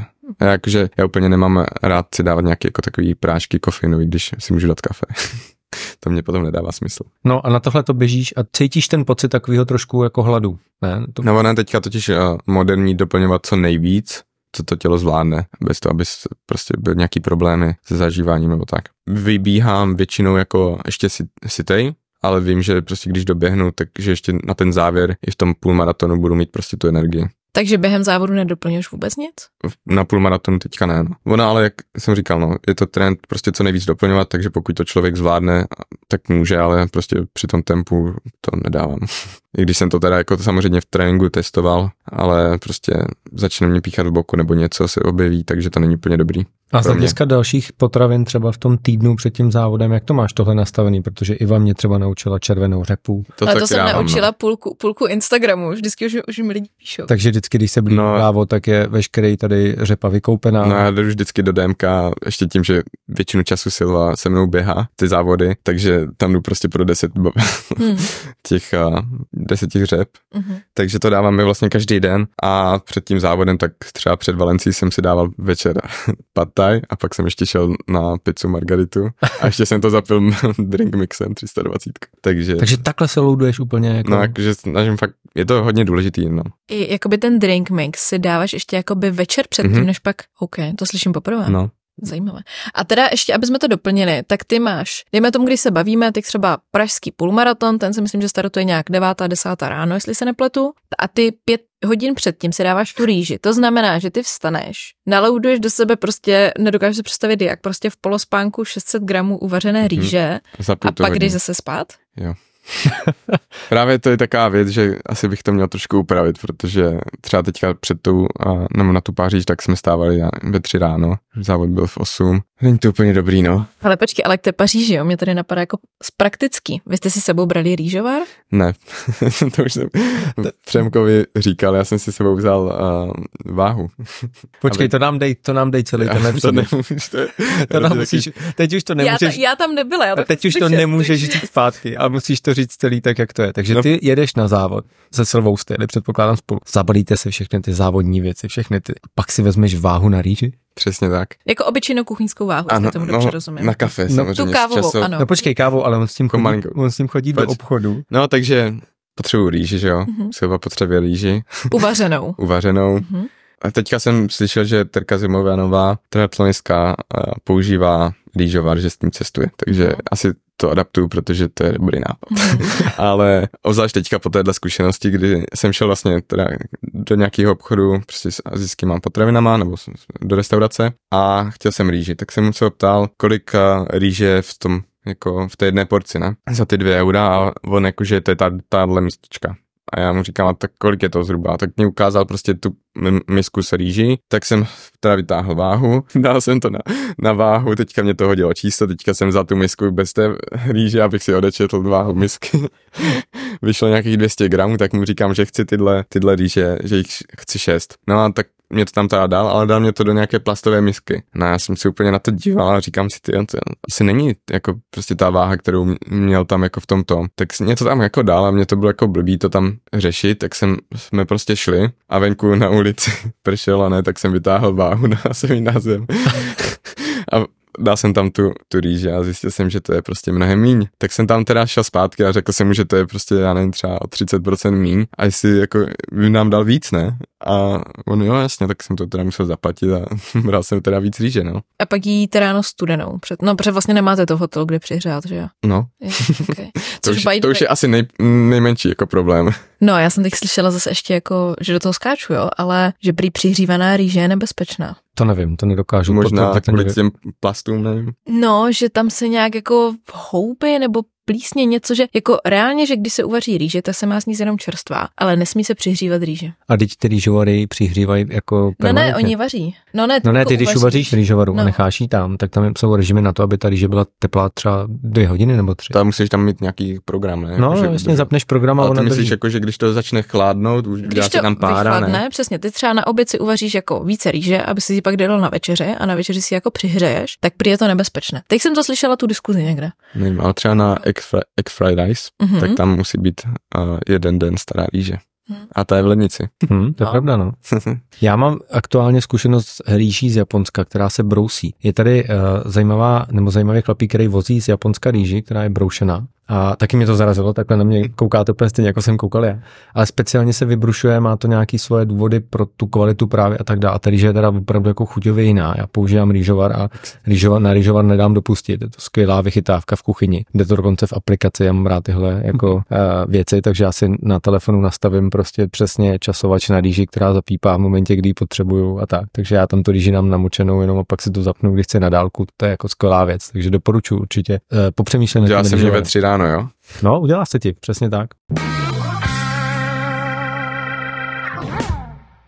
Takže já úplně nemám rád si dávat nějaké jako takové prášky kofeinový, když si můžu dát kafe. to mě potom nedává smysl. No a na tohle to běžíš a cítíš ten pocit takového trošku jako hladu, ne? To... No ona teďka totiž eh, moderní doplňovat co nejvíc, co to tělo zvládne, bez toho, aby prostě byl nějaký problémy se zažíváním nebo tak. Vybíhám většinou jako ještě si, sitej, ale vím, že prostě když doběhnu, takže ještě na ten závěr i v tom půlmaratonu budu mít prostě tu energii. Takže během závodu nedoplňuješ vůbec nic? Na půlmaratonu teďka ne. No. Ona ale, jak jsem říkal, no, je to trend prostě co nejvíc doplňovat, takže pokud to člověk zvládne, tak může, ale prostě při tom tempu to nedávám. I když jsem to teda jako to samozřejmě v tréninku testoval, ale prostě začne mě píchat v boku nebo něco se objeví, takže to není úplně dobrý. A z hlediska dalších potravin třeba v tom týdnu před tím závodem, jak to máš tohle nastavený? Protože Iva mě třeba naučila červenou řepu. To, Ale to jsem naučila no. půlku, půlku Instagramu, vždycky už, už mi lidi píšou. Takže vždycky, když se blíží no, právo, tak je veškerý tady řepa vykoupená. No já jdu vždycky do DMK, ještě tím, že většinu času Silva se mnou běhá ty závody, takže tam jdu prostě pro deset hmm. těch uh, deseti řep. hmm Takže to dáváme vlastně každý den a před tím závodem, tak třeba před Valencí jsem si dával večer pata Thai a pak jsem ještě šel na pizzu Margaritu a ještě jsem to zapil drink mixem 320. Takže, takže takhle se loaduješ úplně. Jako... No, takže snažím fakt, je to hodně důležitý. No. I jakoby ten drink mix si dáváš ještě jakoby večer předtím, mm-hmm. než pak, OK, to slyším poprvé. No, Zajímavé. A teda ještě, aby jsme to doplnili, tak ty máš, dejme tomu, když se bavíme, tak třeba pražský půlmaraton, ten si myslím, že startuje nějak 9. 10. ráno, jestli se nepletu, a ty pět hodin předtím si dáváš tu rýži. To znamená, že ty vstaneš, nalouduješ do sebe prostě, nedokážeš si představit jak, prostě v polospánku 600 gramů uvařené mhm. rýže mm-hmm. a pak hodin. jdeš zase spát. Jo. Právě to je taková věc, že asi bych to měl trošku upravit, protože třeba teďka před tou, nebo na tu Páříž, tak jsme stávali ve tři ráno, závod byl v 8 Není to úplně dobrý, no. Ale počkej, ale k té Paříži, jo, mě tady napadá jako z prakticky. Vy jste si sebou brali rýžovar? Ne, to už jsem Přemkovi říkal, já jsem si sebou vzal uh, váhu. Počkej, Aby... to nám dej, to nám dej celý já, ten To nemůžeš, to, to nám musíš, taky... teď už to nemůžeš. Já, ta, já tam nebyla. Já to teď už to nemůžeš říct zpátky a musíš to říct celý tak, jak to je. Takže no. ty jedeš na závod se Silvou jste, předpokládám spolu. Zabalíte se všechny ty závodní věci, všechny ty. Pak si vezmeš váhu na rýži? Přesně tak. Jako obyčejnou kuchyňskou váhu, ano, tomu no, dobře rozumím. Na kafe no, samozřejmě. Tu kávovou, časou... ano. No počkej, kávu, ale on s tím jako chodí, on s tím chodí do obchodu. No takže potřebuju rýži, že jo? Mm-hmm. Silva potřebuje rýži. Uvařenou. Uvařenou. Mm-hmm. A teďka jsem slyšel, že Terka zimová nová, triatlonistka, eh, používá rýžovar, že s tím cestuje. Takže no. asi to adaptuju, protože to je dobrý nápad. Ale obzvlášť teďka po téhle zkušenosti, kdy jsem šel vlastně teda do nějakého obchodu prostě s azijskýma potravinama nebo do restaurace a chtěl jsem rýži, tak jsem se ptal, kolik eh, rýže v tom jako v té jedné porci, ne? Za ty dvě eura a on jakože to je ta, tahle místočka a já mu říkám, tak kolik je to zhruba? tak mi ukázal prostě tu misku s rýží, tak jsem teda vytáhl váhu, dal jsem to na, na váhu, teďka mě to hodilo číslo, teďka jsem za tu misku bez té rýže, abych si odečetl váhu misky. Vyšlo nějakých 200 gramů, tak mu říkám, že chci tyhle, tyhle rýže, že jich chci šest. No a tak mě to tam teda dal, ale dal mě to do nějaké plastové misky. No já jsem si úplně na to díval a říkám si, ty, to asi není jako prostě ta váha, kterou měl tam jako v tom tom. Tak mě to tam jako dal a mě to bylo jako blbý to tam řešit, tak jsem, jsme prostě šli a venku na ulici a ne, tak jsem vytáhl váhu, na jsem na zem. a dal jsem tam tu, tu rýži a zjistil jsem, že to je prostě mnohem míň. Tak jsem tam teda šel zpátky a řekl jsem mu, že to je prostě, já nevím, třeba o 30% míň a jestli jako by nám dal víc, ne? A on jo, jasně, tak jsem to teda musel zaplatit a bral jsem teda víc rýže, no. A pak teda ráno studenou. Před, no, protože vlastně nemáte to hotel, kde přihřát, že jo? No. Je, okay. to, už, to už je asi nej, nejmenší jako problém. No, já jsem teď slyšela zase ještě jako, že do toho skáču, jo, ale že prý přihřívaná rýže je nebezpečná. To nevím, to nedokážu. Možná potom, tak kvůli těm plastům, nevím. No, že tam se nějak jako houby nebo plísně něco, že jako reálně, že když se uvaří rýže, ta se má sníst jenom čerstvá, ale nesmí se přihřívat rýže. A teď ty rýžovary přihřívají jako permanentně. No ne, oni vaří. No ne, ty, no ne, jako ty když uvaříš, rýžovaru no. a necháš ji tam, tak tam jsou režimy na to, aby ta rýže byla teplá třeba dvě hodiny nebo tři. Tam musíš tam mít nějaký program, ne? No, že, vlastně no, zapneš program a ona ty myslíš, drží. jako, že když to začne chládnout, už když to tam pára, ne? přesně, ty třeba na oběd si uvaříš jako více rýže, aby si ji pak dělal na večeře a na večeři si jako přihřeješ, tak prý je to nebezpečné. Teď jsem to slyšela tu diskuzi někde. Nevím, ale třeba na egg, fried rice, mm-hmm. tak tam musí být uh, jeden den stará rýže. Mhm. A ta je v lednici. Hmm, to je no. pravda, no. Já mám aktuálně zkušenost s rýží z Japonska, která se brousí. Je tady uh, zajímavá, nebo zajímavý chlapík, který vozí z Japonska rýži, která je broušená. A taky mě to zarazilo, takhle na mě koukáte úplně stejně, jako jsem koukal já. Ale speciálně se vybrušuje, má to nějaký svoje důvody pro tu kvalitu právě a tak dále. A ta je teda opravdu jako chuťově jiná. Já používám rýžovar a rýžovar, na rýžovar nedám dopustit. Je to skvělá vychytávka v kuchyni. Jde to dokonce v aplikaci, já mám rád tyhle jako uh, věci, takže já si na telefonu nastavím prostě přesně časovač na rýži, která zapípá v momentě, kdy ji potřebuju a tak. Takže já tam tu rýži nám namočenou, jenom a pak si to zapnu, když chci na dálku. To je jako skvělá věc, takže doporučuji určitě uh, eh, popřemýšlet. Já jsem ve 13 ráno, jo? No, udělá se ti, přesně tak.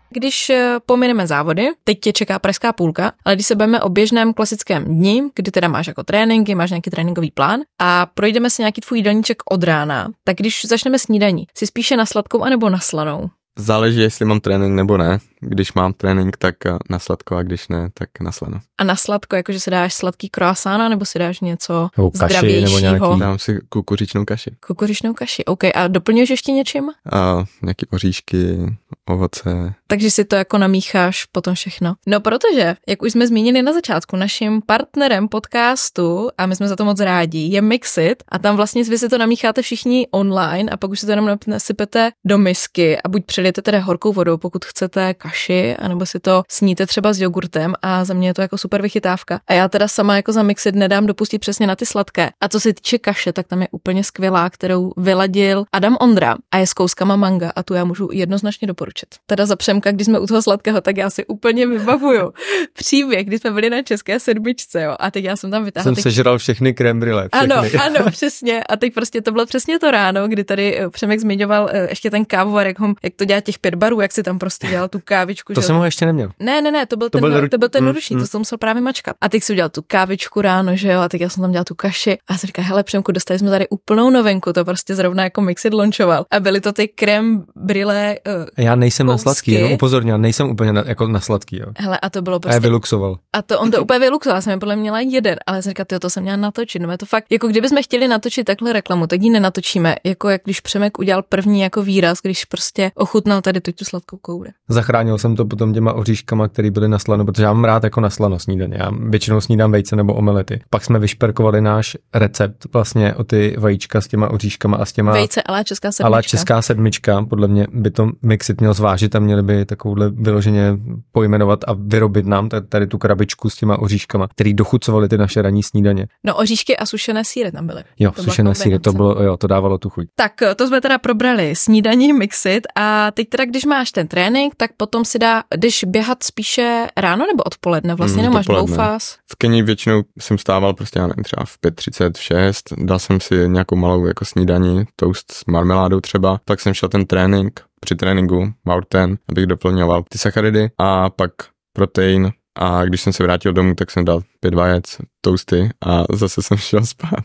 Když eh, pomineme závody, teď tě čeká pražská půlka, ale když se bavíme o běžném klasickém dni, kdy teda máš jako tréninky, máš nějaký tréninkový plán a projdeme si nějaký tvůj jídelníček od rána, tak když začneme snídaní, si spíše na sladkou anebo na slanou? Záleží, jestli mám trénink nebo ne. Když mám trénink, tak eh, na sladko a když ne, tak na slano. A na sladko, jakože si dáš sladký croissant nebo si dáš něco nebo kaši, zdravějšího? Nebo nějaký... Dám si kukuřičnou kaši. Kukuřičnou kaši, OK. A doplňuješ ještě něčím? A, nějaký oříšky, ovoce, takže si to jako namícháš potom všechno. No protože, jak už jsme zmínili na začátku, naším partnerem podcastu, a my jsme za to moc rádi, je Mixit a tam vlastně vy si to namícháte všichni online a pak už si to jenom nasypete do misky a buď přelijete teda horkou vodou, pokud chcete kaši, anebo si to sníte třeba s jogurtem a za mě je to jako super vychytávka. A já teda sama jako za Mixit nedám dopustit přesně na ty sladké. A co se týče kaše, tak tam je úplně skvělá, kterou vyladil Adam Ondra a je s kouskama manga a tu já můžu jednoznačně doporučit. Teda zapřem Semka, když jsme u toho sladkého, tak já si úplně vybavuju příběh, když jsme byli na české sedmičce, jo, a teď já jsem tam vytáhla. Jsem teď... sežral všechny krembrile. Ano, ano, přesně. A teď prostě to bylo přesně to ráno, kdy tady eh, Přemek zmiňoval eh, ještě ten kávovar, jak to dělá těch pět barů, jak si tam prostě dělal tu kávičku. To že? jsem ho ještě neměl. Ne, ne, ne, to byl to ten, byl, to byl ten mm, ruční, mm. to jsem musel právě mačkat. A teď si udělal tu kávičku ráno, že jo, a teď já jsem tam dělal tu kaši a jsem říkal, hele Přemku, dostali jsme tady úplnou novinku, to prostě zrovna jako Mixit launchoval. A byly to ty krem Uh, eh, já nejsem kousky. na sladký, Jo, upozornil, nejsem úplně na, jako na sladký, jo. Hele, a to bylo prostě... A je vyluxoval. A to on to úplně vyluxoval, jsem podle mě měla jeden, ale jsem říkala, to jsem měla natočit. No, to fakt, jako kdybychom chtěli natočit takhle reklamu, tak ji nenatočíme. Jako jak když Přemek udělal první jako výraz, když prostě ochutnal tady tu, tu sladkou kouli. Zachránil jsem to potom těma oříškama, které byly na slano, protože já mám rád jako na slano snídaně. Já většinou snídám vejce nebo omelety. Pak jsme vyšperkovali náš recept vlastně o ty vajíčka s těma oříškama a s těma... Vejce, ale česká sedmička. Ale česká sedmička, podle mě by to Mixit měl zvážit a měli by tady takovouhle vyloženě pojmenovat a vyrobit nám tady tu krabičku s těma oříškama, který dochucovali ty naše ranní snídaně. No oříšky a sušené síry tam byly. Jo, to sušené síry, to bylo, jo, to dávalo tu chuť. Tak eh, to jsme teda probrali snídaní, mixit a teď teda, když máš ten trénink, tak potom si dá, když běhat spíše ráno nebo odpoledne, vlastně mm, nemáš dvou fáz. V Keni většinou jsem stával prostě, já nevím, třeba v 5.30, v 6, dal jsem si nějakou malou jako snídaní, toast s marmeládou třeba, pak jsem šel ten trénink, při tréninku, Maurten, abych doplňoval ty sacharidy a pak protein, a když jsem se vrátil domů, tak jsem dal pět vajec, toasty a zase jsem šel spát.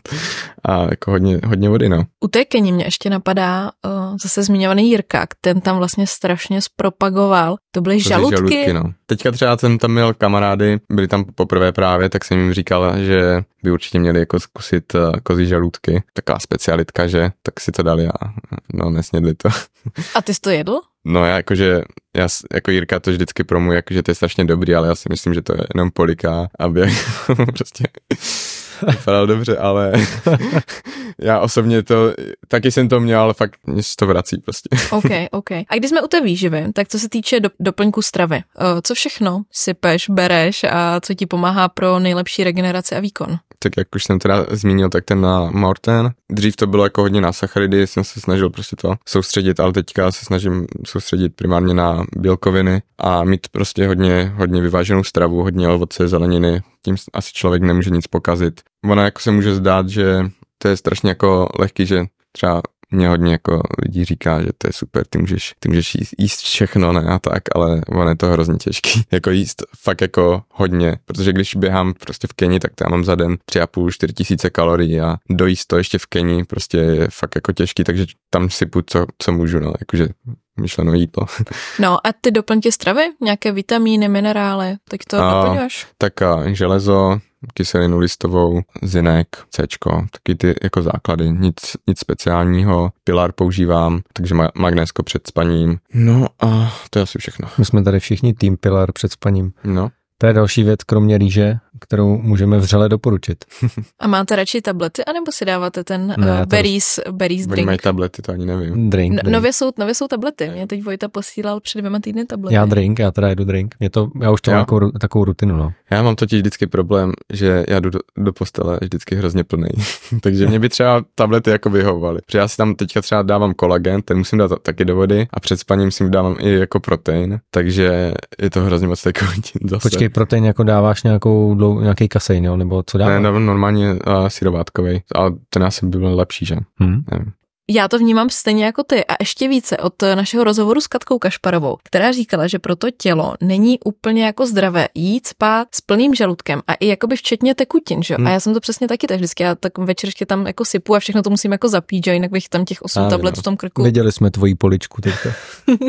A jako hodně, hodně vody, no. U té Keni mě ještě napadá uh, zase zmiňovaný Jirka, ten tam vlastně strašně zpropagoval. To byly to žaludky. žaludky no. Teďka třeba jsem tam měl kamarády, byli tam poprvé právě, tak jsem jim říkal, že by určitě měli jako zkusit uh, kozí žaludky. Taková specialitka, že? Tak si to dali a no nesnědli to. a ty jsi to jedl? No já jakože, já, jako Jirka to vždycky promuje, jakože to je strašně dobrý, ale já si myslím, že to je jenom poliká, aby prostě vypadal dobře, ale já osobně to, taky jsem to měl, ale fakt mě se to vrací prostě. OK, OK. A když jsme u té výživy, tak co se týče do, doplňku stravy, eh, co všechno sypeš, bereš a co ti pomáhá pro nejlepší regeneraci a výkon? tak jak už jsem teda zmínil, tak ten na Morten. Dřív to bylo jako hodně na sacharidy, jsem se snažil prostě to soustředit, ale teďka se snažím soustředit primárně na bílkoviny a mít prostě hodně, hodně vyváženou stravu, hodně ovoce, zeleniny, tím asi člověk nemůže nic pokazit. Ona jako se může zdát, že to je strašně jako lehký, že třeba mě hodně jako lidí říká, že to je super, ty můžeš, ty můžeš jíst, jíst všechno, ne a tak, ale ono je to hrozně těžký. Jako jíst fakt jako hodně, protože když běhám prostě v Keni, tak tam mám za den 3,5-4 tisíce kalorií a dojíst to ještě v Keni prostě je fakt jako těžký, takže tam půjdu, co, co můžu, no, jakože myšleno jídlo. No a ty doplňky stravy? Nějaké vitamíny, minerály? Tak to a, doplňuješ? Tak a železo, kyselinu listovou, zinek, C, taky ty jako základy, nic, nic speciálního, pilar používám, takže ma- magnésko před spaním. No a to je asi všechno. My jsme tady všichni tým pilar před spaním. No. To je další věc, kromě rýže, kterou můžeme vřele doporučit. A máte radši tablety, anebo si dáváte ten ne, uh, berries, berries drink? mají tablety, to ani nevím. Drink, drink. nově, jsou, nově jsou tablety. Mě teď Vojta posílal před dvěma týdny tablety. Já drink, já teda jdu drink. Mě to, já už to já? mám takovou, takovou rutinu. No. Já mám totiž vždycky problém, že já jdu do, do postele vždycky hrozně plný. Takže mě by třeba tablety jako vyhovovaly. Protože já si tam teďka třeba dávám kolagen, ten musím dát taky do vody a před spaním si dávám i jako protein. Takže je to hrozně moc takový Počkej, protein jako dáváš nějakou dlouhou jsou nějaký kasejn, jo? nebo co dává? Ne, no, normálně uh, eh, syrovátkový, ale ten asi by byl lepší, že? Hmm. Nevím. Já to vnímám stejně jako ty a ještě více od našeho rozhovoru s Katkou Kašparovou, která říkala, že proto tělo není úplně jako zdravé jít spát s plným žaludkem a i jakoby včetně tekutin, že? Hmm. A já jsem to přesně taky tak vždycky, já tak ještě tam jako sypu a všechno to musím jako zapít, že jinak bych tam těch 8 tablet no. v tom krku. Viděli jsme tvoji poličku teďka.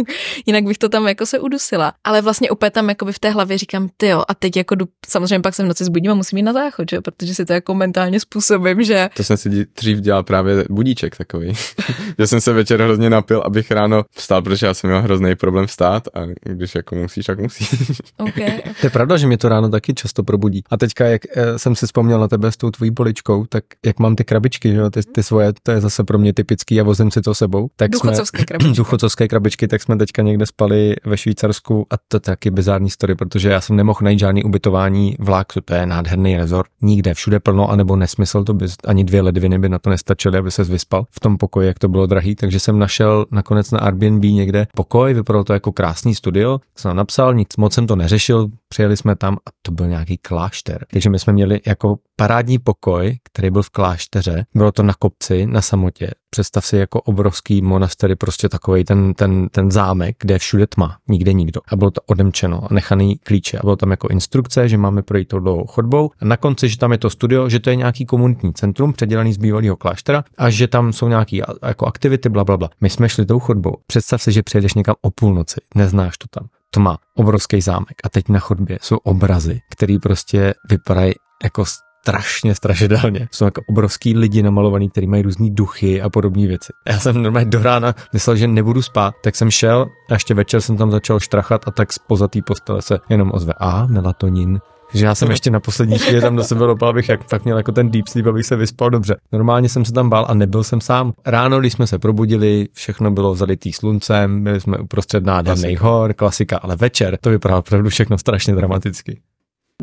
jinak bych to tam jako se udusila. Ale vlastně úplně tam jakoby v té hlavě říkám, ty jo, a teď jako jdu, samozřejmě pak se v noci zbudím a musím jít na záchod, že? Protože si to jako mentálně způsobím, že. To jsem si dřív dělal právě budíček takový. že jsem se večer hrozně napil, abych ráno vstal, protože já jsem měl hrozný problém vstát a když jako musíš, tak musíš. okay. To je pravda, že mě to ráno taky často probudí. A teďka, jak eh, jsem si vzpomněl na tebe s tou tvojí poličkou, tak jak mám ty krabičky, že ty, ty svoje, to je zase pro mě typický a vozím si to sebou. Tak duchocovské jsme, krabičky. Duchocovské krabičky, tak jsme teďka někde spali ve Švýcarsku a to taky bizární story, protože já jsem nemohl najít žádný ubytování vlák, to je nádherný rezort, nikde, všude plno, anebo nesmysl, to by ani dvě ledviny by na to nestačily, aby se vyspal v tom pokoji pokoji, jak to bylo drahý, takže jsem našel nakonec na Airbnb někde pokoj, vypadalo to jako krásný studio, jsem tam napsal, nic moc jsem to neřešil, přijeli jsme tam a to byl nějaký klášter. Takže my jsme měli jako parádní pokoj, který byl v klášteře, bylo to na kopci, na samotě, představ si jako obrovský monastery, prostě takový ten, ten, ten zámek, kde je všude tma, nikde nikdo. A bylo to odemčeno a nechaný klíče. A bylo tam jako instrukce, že máme projít tou dlouhou chodbou. A na konci, že tam je to studio, že to je nějaký komunitní centrum předělaný z bývalého kláštera a že tam jsou nějaké jako aktivity, bla, bla, bla. My jsme šli tou chodbou. Představ si, že přijedeš někam o půlnoci, neznáš to tam. To má obrovský zámek a teď na chodbě jsou obrazy, které prostě vypadají jako strašně strašidelně. Jsou jako obrovský lidi namalovaný, který mají různý duchy a podobné věci. Já jsem normálně do rána myslel, že nebudu spát, tak jsem šel a ještě večer jsem tam začal štrachat a tak z pozatý postele se jenom ozve a melatonin, že já jsem ještě na poslední chvíli tam do sebe lopal, abych jak tak měl jako ten deep sleep, abych se vyspal dobře. Normálně jsem se tam bál a nebyl jsem sám. Ráno, když jsme se probudili, všechno bylo zalitý sluncem, byli jsme uprostřed nádherných hor, klasika, ale večer to vypadalo opravdu všechno strašně dramaticky.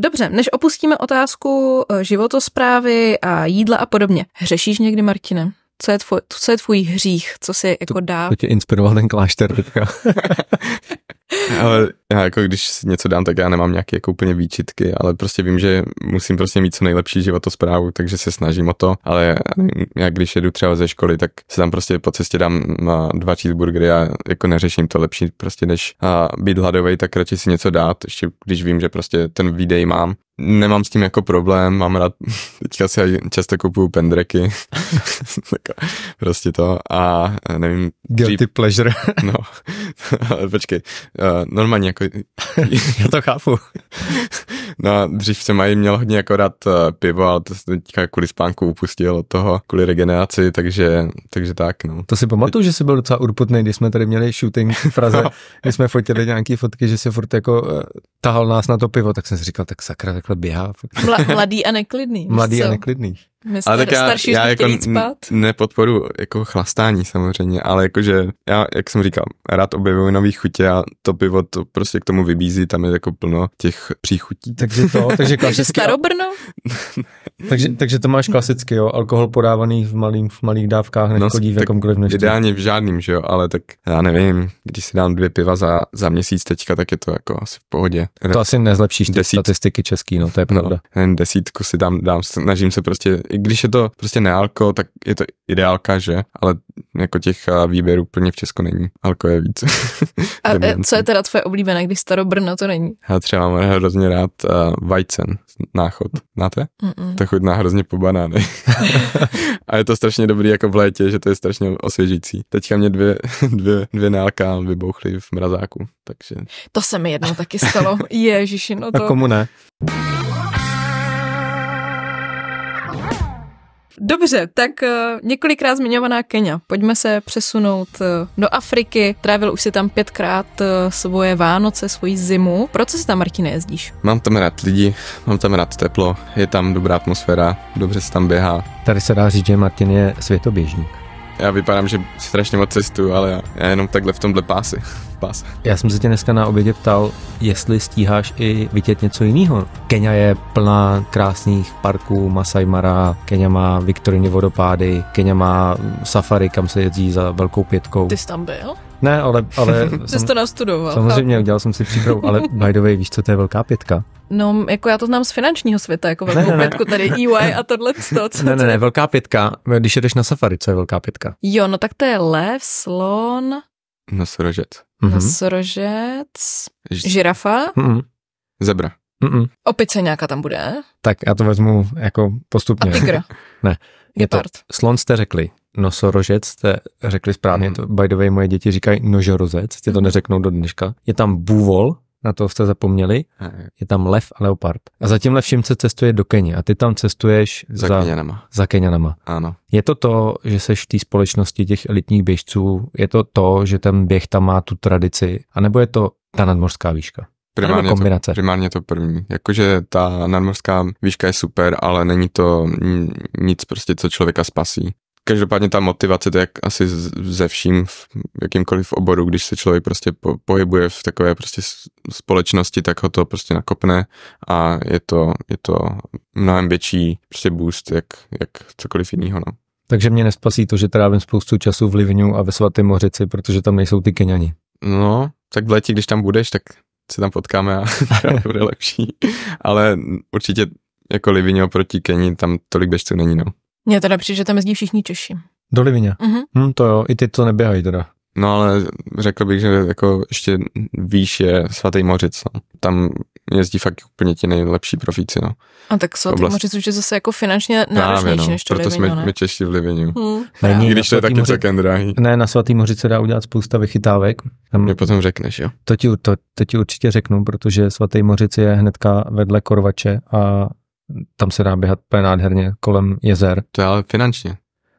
Dobře, než opustíme otázku eh, životosprávy a jídla a podobně. Hřešíš někdy, Martine? Co je, tvoj, co je tvůj hřích? Co si jako dá? To, to tě inspiroval ten klášter teďka. Ale já jako když si něco dám, tak já nemám nějaké jako úplně výčitky, ale prostě vím, že musím prostě mít co nejlepší životosprávu, takže se snažím o to, ale já když jedu třeba ze školy, tak se tam prostě po cestě dám eh, dva cheeseburgery a jako neřeším to lepší prostě než a eh, být hladový, tak radši si něco dát, ještě když vím, že prostě ten výdej mám, nemám s tím jako problém, mám rád, teďka si často kupuju pendreky, prostě to a nevím. Guilty dřív, pleasure. no, počkej, eh, normálně jako jako... Já to chápu. no a dřív jsem mají měl hodně jako rád eh, pivo, ale to jsem teďka kvůli spánku upustil od toho, kvůli regeneraci, takže, takže tak, no. To si pamatuju, že jsi byl docela urputný, když jsme tady měli shooting v Praze, když jsme fotili nějaký fotky, že se furt jako eh, tahal nás na to pivo, tak jsem si říkal, tak sakra, takhle běhá. Mla, mladý a neklidný. Mladý co? a neklidný. My ale tak já, starší já jako spát. nepodporu jako chlastání samozřejmě, ale jakože já, jak jsem říkal, rád objevuju nový chutě a to pivo to prostě k tomu vybízí, tam je jako plno těch příchutí. Takže to, takže klasicky. starobrno? takže, takže to máš klasicky, jo, alkohol podávaný v, malým, v malých dávkách, než no, chodí v jakomkoliv množství. Ideálně v žádným, že jo, ale tak já nevím, když si dám dvě piva za, za měsíc teďka, tak je to jako asi v pohodě. To asi nezlepšíš ty Desít... statistiky český, no to je no, pravda. No, jen desítku si dám, dám, snažím se prostě i když je to prostě nealko, tak je to ideálka, že? Ale jako těch eh, výběrů plně v Česku není. Alko je víc. A eh, co je teda tvoje oblíbené, když starobrno to není? Já třeba mám hrozně rád uh, eh, Weizen, náchod. Znáte? Mm-mm. To chutná hrozně po banány. a je to strašně dobrý jako v létě, že to je strašně osvěžící. Teďka mě dvě, dvě, dvě nálka vybouchly v mrazáku, takže... To se mi jednou taky stalo. Ježiši, no to... A komu ne? Dobře, tak eh, několikrát zmiňovaná Kenya. Pojďme se přesunout eh, do Afriky. Trávil už si tam pětkrát eh, svoje Vánoce, svoji zimu. Proč se tam, Martine, jezdíš? Mám tam rád lidi, mám tam rád teplo, je tam dobrá atmosféra, dobře se tam běhá. Tady se dá říct, že Martin je světoběžník já vypadám, že strašně moc cestu, ale já, já jenom takhle v tomhle pási. Pás. Já jsem se tě dneska na obědě ptal, jestli stíháš i vidět něco jiného. Kenya je plná krásných parků Masai Mara, Kenya má Viktoriny vodopády, Kenya má safari, kam se jezdí za velkou pětkou. Ty jsi tam byl? Ne, ale... ale Jsi sam, to nastudoval. Samozřejmě, chápu. udělal jsem si přípravu, ale by the way, víš, co to je velká pětka? No, jako já to znám z finančního světa, jako velkou ne, ne, pětku, tady EY a tohle to. Co ne, ne, ne, velká pětka, když jedeš na safari, co je velká pětka? Jo, no tak to je lev, slon... Nosorožec. Mhm. Nosorožec, žirafa... Mm-hmm. Zebra. Mm-mm. Opice nějaká tam bude? Tak já to vezmu jako postupně. A tigra. ne. Gepard. Slon jste řekli nosorožec, jste řekli správně, hmm. to, by the way, moje děti říkají nožorozec, ty to mhm. neřeknou do dneška. Je tam bůvol, na to jste zapomněli, je tam lev a leopard. A za tímhle vším se cestuje do Keny a ty tam cestuješ za, za Kenianama. Za Kenianama. Ano. Je to to, že seš v té společnosti těch elitních běžců, je to to, že ten běh tam má tu tradici, anebo je to ta nadmořská výška? Primárně kombinace. To, primárně to první. Jakože ta nadmořská výška je super, ale není to nic prostě, co člověka spasí. Každopádně ta motivace, to jak asi ze vším v jakýmkoliv oboru, když se člověk prostě po, pohybuje v takové prostě společnosti, tak ho to prostě nakopne a je to, je to mnohem větší prostě boost, jak, jak cokoliv jiného. No. Takže mě nespasí to, že trávím spoustu času v Livňu a ve Svatém Mořici, protože tam nejsou ty Keňani. No, tak v létě, když tam budeš, tak se tam potkáme a to bude lepší. Ale určitě jako Livňo proti Keni tam tolik běžců není, no. Mně teda přijde, že tam jezdí všichni Češi. Do Livině? Mm-hmm. to jo, i ty to neběhají teda. No ale řekl bych, že jako ještě výš je Svatý Mořic. No. Tam jezdí fakt úplně ti nejlepší profíci. No. A tak Svatý Oblast... Mořic už je zase jako finančně náročnější no, než to Proto Livině, jsme no, ne? my Češi v Livině. Hmm. Není, když to je taky moři... celkem drahý. Ne, na Svatý Mořic se dá udělat spousta vychytávek. Tam... Mě potom řekneš, jo? To ti, to, to ti určitě řeknu, protože Svatý Mořic je hnedka vedle Korvače a tam se dá běhat úplně nádherně kolem jezer. To je ale finančně.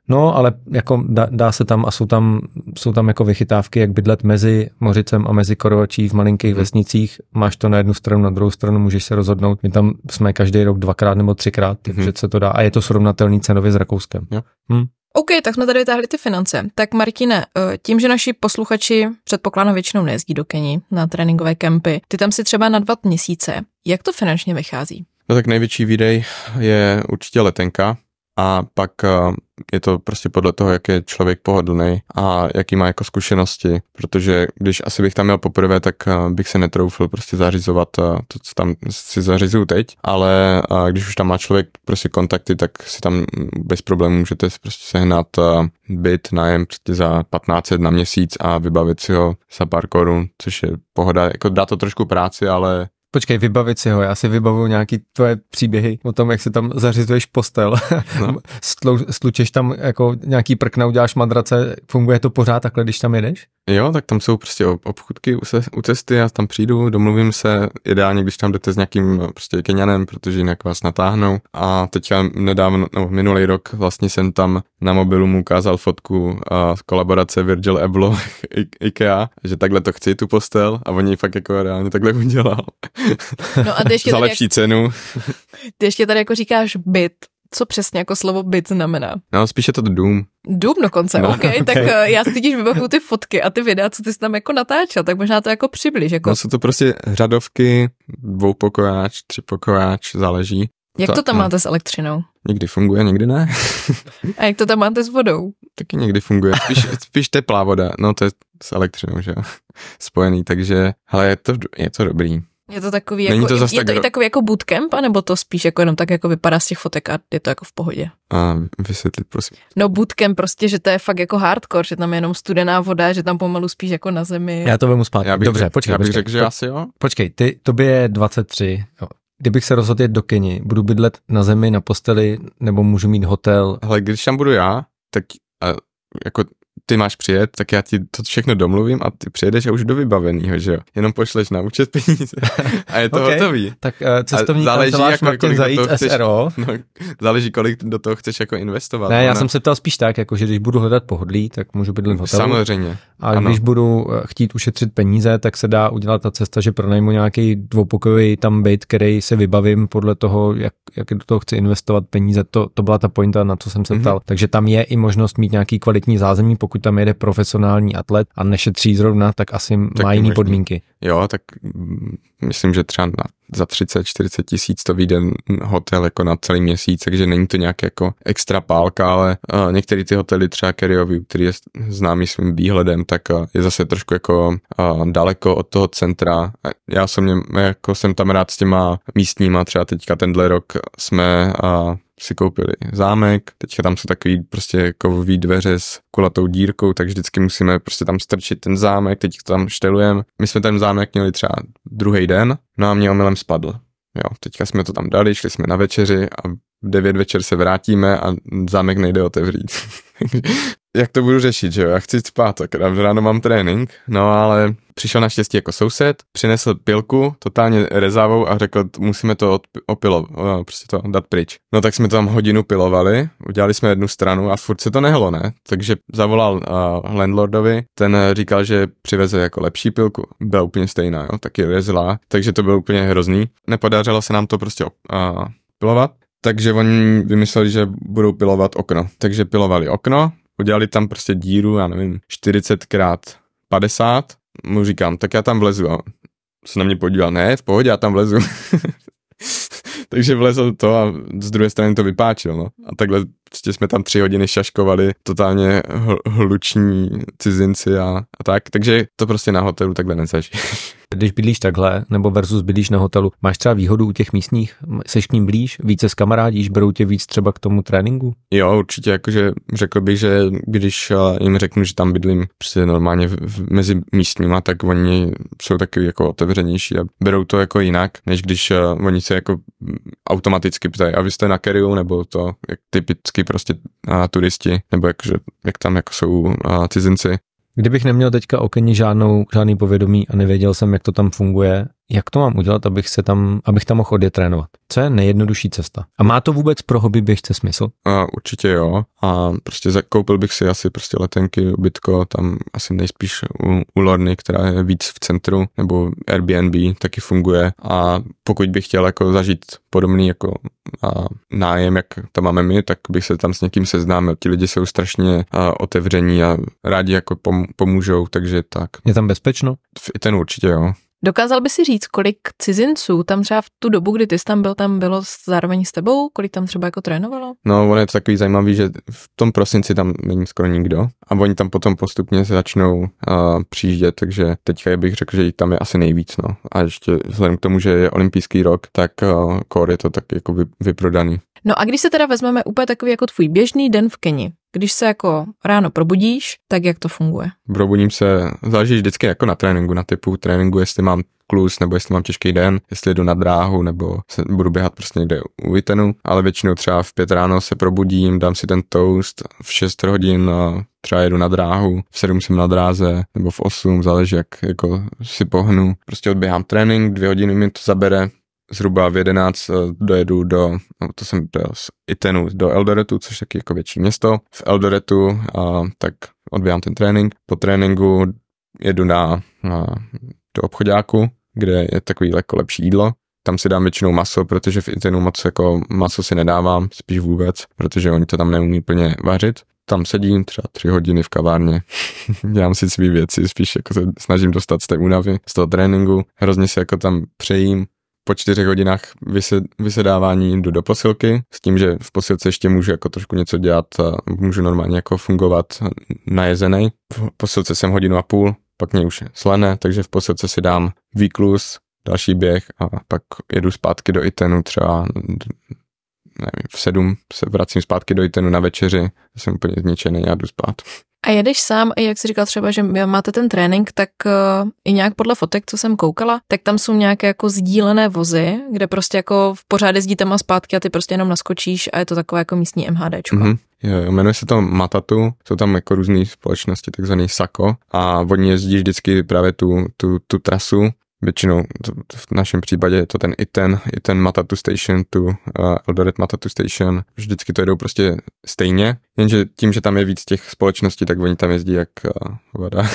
No, ale jako dá, dá se tam a jsou tam, jsou tam jako vychytávky, jak bydlet mezi Mořicem a mezi Korovačí v malinkých hmm. vesnicích. Máš to na jednu stranu, na druhou stranu můžeš se rozhodnout. My tam jsme každý rok dvakrát nebo třikrát, mhm. takže hmm. se to dá. A je to srovnatelný cenově s Rakouskem. Jo. Hmm. OK, tak jsme tady vytáhli ty finance. Tak Martine, eh, tím, že naši posluchači předpokládám většinou nejezdí do Keni na tréninkové kempy, ty tam si třeba na dva měsíce. Jak to finančně vychází? No tak největší výdej je určitě letenka a pak eh, je to prostě podle toho, jak je člověk pohodlný a jaký má jako zkušenosti, protože když asi bych tam měl poprvé, tak eh, bych se netroufil prostě zařizovat eh, to, co tam si zařizuju teď, ale když už tam má člověk prostě kontakty, tak si tam bez problémů můžete prostě sehnat byt, nájem prostě za 15 na měsíc a vybavit si ho za pár korun, což je pohoda, jako dá to trošku práci, ale Počkej, vybavit si ho, já si vybavuju nějaký tvoje příběhy o tom, jak se tam zařizuješ postel, no. Stlu, stlučeš tam jako nějaký prkna, uděláš madrace, funguje to pořád takhle, když tam jedeš? Jo, tak tam jsou prostě obchudky u, cesty, já tam přijdu, domluvím se, ideálně, když tam jdete s nějakým prostě Kenianem, protože jinak vás natáhnou. A teď já nedávno, no, minulý rok vlastně jsem tam na mobilu mu ukázal fotku a kolaborace Virgil Abloh IKEA, že takhle to chci, tu postel, a oni fakt jako reálně takhle udělal. No a ty ještě Za lepší jak... cenu. Ty ještě tady jako říkáš byt, co přesně jako slovo byt znamená. No, spíš je to dům. Dům dokonce, no, okay, ok. tak eh, já si teď vybavuju ty fotky a ty videa, co ty jsi tam jako natáčel, tak možná to jako přibliž. Jako... No jsou to prostě řadovky, dvoupokojáč, třipokojáč, záleží. Jak to, to tam no. máte s elektřinou? Někdy funguje, někdy ne. a jak to tam máte s vodou? Taky někdy funguje. Spíš, spíš teplá voda, no to je s elektřinou, že jo, spojený, takže, ale je to, je to dobrý. Je to takový jako, to je tak to i takový jako bootcamp, anebo to spíš jako jenom tak jako vypadá z těch fotek a je to jako v pohodě? A vysvětlit, prosím. No bootcamp prostě, že to je fakt jako hardcore, že tam je jenom studená voda, že tam pomalu spíš jako na zemi. Já to vemu zpátky. Dobře, řek, počkej. Já bych počkej, řekl, že asi jo. Počkej, ty, tobě je 23. Jo. Kdybych se rozhodl jít do Keni, budu bydlet na zemi, na posteli, nebo můžu mít hotel? Hele, když tam budu já, tak a, jako ty máš přijet, tak já ti to všechno domluvím a ty přijedeš a už do vybaveného, že jo. Jenom pošleš na účet peníze a je to okay. hotový. Tak uh, cestovní záleží, jako, Martin Zajíc chceš, SRO. No, záleží, kolik do toho chceš jako investovat. Ne, ona... já jsem se ptal spíš tak, jako že když budu hledat pohodlí, tak můžu bydlet v hotelu. Samozřejmě. A ano. když budu eh, chtít ušetřit peníze, tak se dá udělat ta cesta, že pronajmu nějaký dvoupokojový tam byt, který se vybavím podle toho, jak, jak do toho chci investovat peníze. To, to byla ta pointa, na co jsem se mhm. ptal. Mm-hmm. Takže tam je i možnost mít nějaký kvalitní zázemí, pokud pokud tam jede profesionální atlet a nešetří zrovna, tak asi tak má jiné možný. podmínky. Jo, tak mm, myslím, že třeba na, za 30-40 tisíc to vyjde hotel jako na celý měsíc, takže není to nějak jako extra pálka, ale uh, některé ty hotely třeba Kerryovi, který je známý svým výhledem, tak uh, je zase trošku jako uh, daleko od toho centra. Já jsem, jako jsem tam rád s těma místníma, třeba teďka tenhle rok jsme uh, si koupili zámek, teďka tam jsou takový prostě kovový jako dveře s kulatou dírkou, tak vždycky musíme prostě tam strčit ten zámek, teď to tam štelujeme. My jsme ten zámek měli třeba druhý den, no a mě omylem spadl. Jo, teďka jsme to tam dali, šli jsme na večeři a v 9 večer se vrátíme a zámek nejde otevřít. Jak to budu řešit, že jo? Já chci spát, tak ráno mám trénink, no ale přišel naštěstí jako soused, přinesl pilku, totálně rezavou a řekl, musíme to opilovat, no, prostě to dát pryč. No tak jsme to tam hodinu pilovali, udělali jsme jednu stranu a furt se to nehlo, ne? Takže zavolal uh, landlordovi, ten říkal, že přiveze jako lepší pilku. Byla úplně stejná, jo, taky rezlá, takže to bylo úplně hrozný. Nepodařilo se nám to prostě uh, pilovat takže oni vymysleli, že budou pilovat okno. Takže pilovali okno, udělali tam prostě díru, já nevím, 40 krát 50 mu říkám, tak já tam vlezu. A se na mě podíval, ne, v pohodě, já tam vlezu. Takže vlezl to a z druhé strany to vypáčil, no. A takhle prostě jsme tam tři hodiny šaškovali totálně hluční cizinci a, a tak, takže to prostě na hotelu takhle nezažiješ. Když bydlíš takhle, nebo versus bydlíš na hotelu, máš třeba výhodu u těch místních? Seš k ním blíž, více s kamarádíš, berou tě víc třeba k tomu tréninku? Jo, určitě, jakože řekl bych, že když eh, jim řeknu, že tam bydlím prostě normálně v, v, mezi místníma, tak oni jsou takový jako otevřenější a berou to jako jinak, než když uh, oni se jako automaticky ptají, a vy jste na keriu nebo to, jak typicky prostě a, turisti, nebo jak, že, jak tam jako jsou a, cizinci. Kdybych neměl teďka o Keni žádnou, žádný povědomí a nevěděl jsem, jak to tam funguje jak to mám udělat, abych, se tam, abych tam mohl odjet trénovat? Co je nejjednodušší cesta? A má to vůbec pro hobby běžce smysl? A, určitě jo. A prostě zakoupil bych si asi prostě letenky, ubytko, tam asi nejspíš u, u Lorny, která je víc v centru, nebo Airbnb taky funguje. A pokud bych chtěl jako zažít podobný jako a nájem, jak tam máme my, tak bych se tam s někým seznámil. Ti lidi jsou strašně a, otevření a rádi jako pom, pomůžou, takže tak. Je tam bezpečno? Ten určitě jo. Dokázal by si říct, kolik cizinců tam třeba v tu dobu, kdy ty jsi tam byl, tam bylo zároveň s tebou, kolik tam třeba jako trénovalo? No, on je to takový zajímavý, že v tom prosinci tam není skoro nikdo a oni tam potom postupně se začnou uh, přijíždět, takže teďka bych řekl, že jich tam je asi nejvíc, no. A ještě vzhledem k tomu, že je olympijský rok, tak uh, kor je to tak jako vyprodaný. No a když se teda vezmeme úplně takový jako tvůj běžný den v Keni, když se jako ráno probudíš, tak jak to funguje? Probudím se, záleží vždycky jako na tréninku, na typu tréninku, jestli mám klus, nebo jestli mám těžký den, jestli jdu na dráhu, nebo se budu běhat prostě někde u vitenu, ale většinou třeba v pět ráno se probudím, dám si ten toast, v 6 hodin třeba jedu na dráhu, v 7 jsem na dráze, nebo v 8, záleží jak jako si pohnu. Prostě odběhám trénink, dvě hodiny mi to zabere, zhruba v 11 eh, dojedu do, no to jsem byl z Itenu do Eldoretu, což je taky jako větší město. V Eldoretu a, tak odbývám ten trénink. Po tréninku jedu na, na do obchodáku, kde je takový jako lepší jídlo. Tam si dám většinou maso, protože v Itenu moc jako maso si nedávám, spíš vůbec, protože oni to tam neumí plně vařit tam sedím třeba tři hodiny v kavárně, dělám si své věci, spíš jako se snažím dostat z té únavy, z toho tréninku, hrozně se jako tam přejím, po čtyřech hodinách vysedávání jdu do posilky s tím, že v posilce ještě můžu jako trošku něco dělat, můžu normálně jako fungovat najezený. V posilce jsem hodinu a půl, pak mě už slené, takže v posilce si dám výklus, další běh a pak jedu zpátky do Itenu třeba nevím, v sedm se vracím zpátky do Itenu na večeři, jsem úplně zničený a jdu spát. A jedeš sám, jak jsi říkal třeba, že máte ten trénink, tak uh, i nějak podle fotek, co jsem koukala, tak tam jsou nějaké jako sdílené vozy, kde prostě jako v pořád tam a zpátky a ty prostě jenom naskočíš a je to takové jako místní MHDčko. Mm-hmm. Jo, jmenuje se to Matatu, jsou tam jako různé společnosti, takzvaný Sako a oni jezdí vždycky právě tu, tu, tu trasu Většinou to, v našem případě je to ten i ten, i ten Matatu Station, tu uh, Eldoret Matatu Station. Vždycky to jedou prostě stejně, jenže tím, že tam je víc těch společností, tak oni tam jezdí jak uh, voda.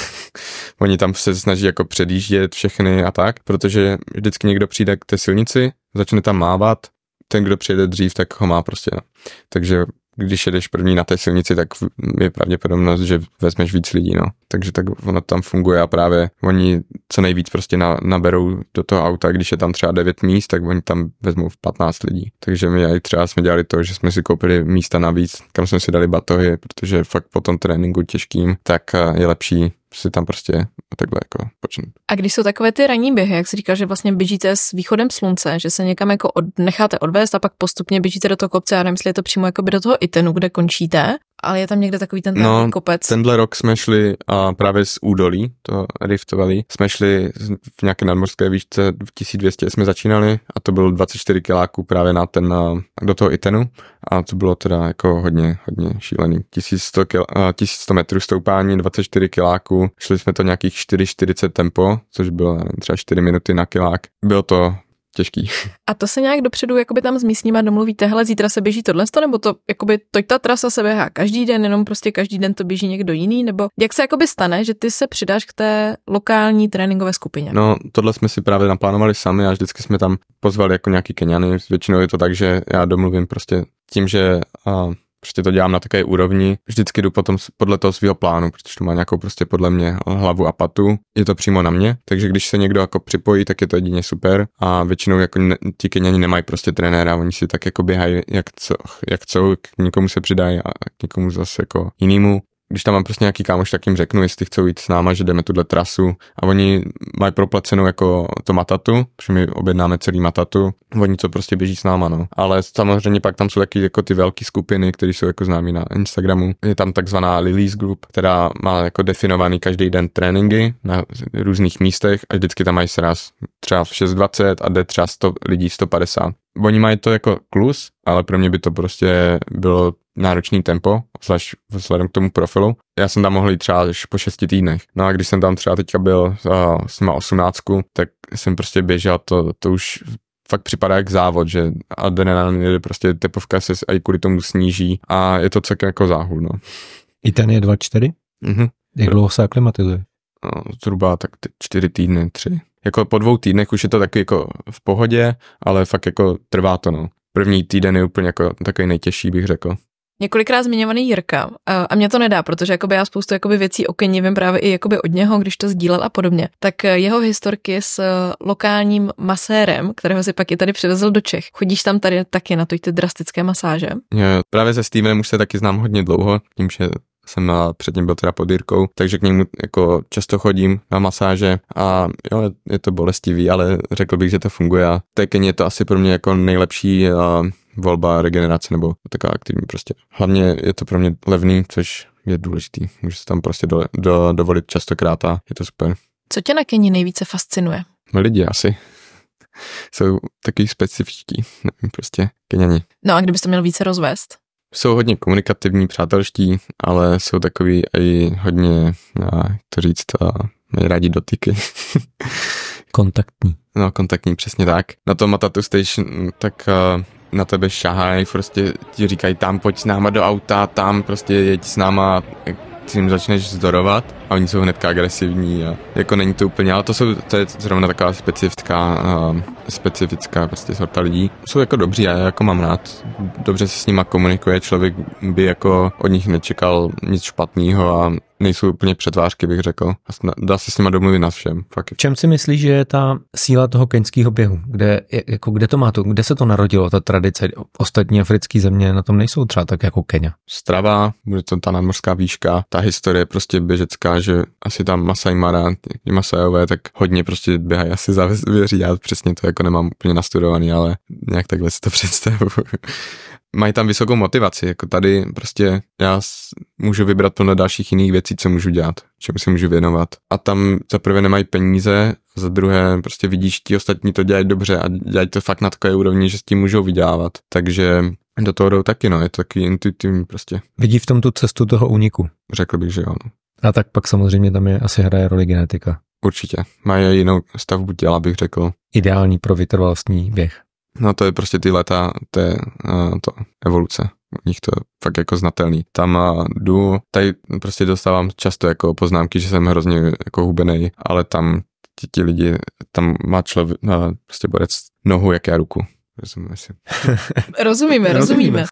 oni tam se snaží jako předjíždět všechny a tak, protože vždycky někdo přijde k té silnici, začne tam mávat, ten, kdo přijede dřív, tak ho má prostě. No. Takže když jedeš první na té silnici, tak je pravděpodobnost, že vezmeš víc lidí, no. Takže tak ono tam funguje a právě oni co nejvíc prostě na, naberou do toho auta, když je tam třeba 9 míst, tak oni tam vezmou 15 lidí. Takže my aj třeba jsme dělali to, že jsme si koupili místa navíc, kam jsme si dali batohy, protože fakt po tom tréninku těžkým, tak eh, je lepší si tam prostě takhle jako počnout. A když jsou takové ty ranní běhy, jak si říkal, že vlastně běžíte s východem slunce, že se někam jako od, necháte odvést a pak postupně běžíte do toho kopce, já nevím, jestli je to přímo jako by do toho Itenu, kde končíte, ale je tam někde takový ten no, kopec. tenhle rok jsme šli a právě z údolí, to Rift Valley, jsme šli v nějaké nadmořské výšce 1200 jsme začínali a to bylo 24 kiláků právě na ten, do toho Itenu a to bylo teda jako hodně, hodně šílený. 1100, kil, 1100 metrů stoupání, 24 kiláků, šli jsme to nějakých 4,40 tempo, což bylo třeba 4 minuty na kilák. Bylo to těžký. A to se nějak dopředu jakoby tam s místníma domluvíte, hele, zítra se běží tohle, nebo to, jakoby, to ta trasa se běhá každý den, jenom prostě každý den to běží někdo jiný, nebo jak se jakoby stane, že ty se přidáš k té lokální tréninkové skupině? No, tohle jsme si právě naplánovali sami a vždycky jsme tam pozvali jako nějaký Keňany. Většinou je to tak, že já domluvím prostě tím, že prostě to dělám na takové úrovni. Vždycky jdu potom podle toho svého plánu, protože to má nějakou prostě podle mě hlavu a patu. Je to přímo na mě, takže když se někdo jako připojí, tak je to jedině super. A většinou jako ne, ti Keniani nemají prostě trenéra, oni si tak jako běhají, jak co, jak co k někomu se přidají a k někomu zase jako jinému když tam mám prostě nějaký kámoš, tak jim řeknu, jestli chcou jít s náma, že jdeme tuhle trasu a oni mají proplacenou jako to matatu, protože my objednáme celý matatu, oni co prostě běží s náma, no. Ale samozřejmě pak tam jsou taky jako ty velké skupiny, které jsou jako známí na Instagramu. Je tam takzvaná Lily's Group, která má jako definovaný každý den tréninky na různých místech a vždycky tam mají sraz třeba v 6.20 a jde třeba 100 lidí 150 oni mají to jako klus, ale pro mě by to prostě bylo náročný tempo, zvlášť vzhledem k tomu profilu. Já jsem tam mohl jít třeba až po šesti týdnech. No a když jsem tam třeba teďka byl uh, s má osmnáctku, tak jsem prostě běžel, to, to už fakt připadá jak závod, že adrenalin je prostě tepovka se i kvůli tomu sníží a je to celkem jako záhul, no. I ten je 2,4? Mhm. Jak dlouho se aklimatizuje? No, zhruba tak čtyři týdny, tři jako po dvou týdnech už je to taky jako v pohodě, ale fakt jako trvá to, no. První týden je úplně jako takový nejtěžší, bych řekl. Několikrát zmiňovaný Jirka eh, a mě to nedá, protože jakoby já spoustu jakoby věcí okenivím právě i jakoby od něho, když to sdílel a podobně. Tak eh, jeho historky s eh, lokálním masérem, kterého si pak i tady přivezl do Čech. Chodíš tam tady taky na ty drastické masáže? Je, právě se Stevenem už se taky znám hodně dlouho, tím, že jsem předtím byl teda pod Jirkou, takže k němu jako často chodím na masáže a jo, je to bolestivý, ale řekl bych, že to funguje a tekeň je to asi pro mě jako nejlepší eh, volba regenerace nebo taková aktivní prostě. Hlavně je to pro mě levný, což je důležitý. Můžu se tam prostě do, do, dovolit častokrát a je to super. Co tě na Keni nejvíce fascinuje? No, lidi asi. Jsou takový specifický nevím, prostě Keňani. No a kdybyste měl více rozvést? jsou hodně komunikativní, přátelští, ale jsou takový i hodně, jak to říct, mají rádi dotyky. kontaktní. No, kontaktní, přesně tak. Na tom Matatu Station, tak na tebe šahají, prostě ti říkají tam pojď s náma do auta, tam prostě jeď s náma, ty jim začneš zdorovat a oni jsou hnedka agresivní a jako není to úplně, ale to, jsou, to je zrovna taková specifická, uh, specifická prostě sorta lidí. Jsou jako dobří, já jako mám rád, dobře se s nima komunikuje, člověk by jako od nich nečekal nic špatného a nejsou úplně předvážky, bych řekl. Vlastně dá se s nima domluvit na všem. Fakt. V čem si myslíš, že je ta síla toho keňského běhu? Kde, jako, kde to má to, kde se to narodilo, ta tradice? Ostatní africké země na tom nejsou třeba tak jako Kenya. Strava, bude to ta nadmořská výška, ta historie je prostě běžecká, že asi tam Masai Mara, ty Masajové, tak hodně prostě běhají asi za věří, já přesně to jako nemám úplně nastudovaný, ale nějak takhle si to představuju mají tam vysokou motivaci, jako tady prostě já můžu vybrat plno dalších jiných věcí, co můžu dělat, čemu se můžu věnovat. A tam za prvé nemají peníze, za druhé prostě vidíš, ti ostatní to dělají dobře a dělají to fakt na takové úrovni, že s tím můžou vydělávat. Takže do toho jdou taky, no, je to taky intuitivní prostě. Vidí v tom tu cestu toho úniku? Řekl bych, že jo. No. A tak pak samozřejmě tam je asi hraje roli genetika. Určitě. Mají jinou stavbu těla, bych řekl. Ideální pro vytrvalostní běh. No to je prostě ty leta, to je uh, to, evoluce. U nich to je fakt jako znatelný. Tam uh, jdu, tady prostě dostávám často jako poznámky, že jsem hrozně jako hubený, ale tam ti, ti lidi, tam má člověk, uh, prostě borec nohu jak já ruku. Rozumíme si. rozumíme, rozumíme. rozumíme.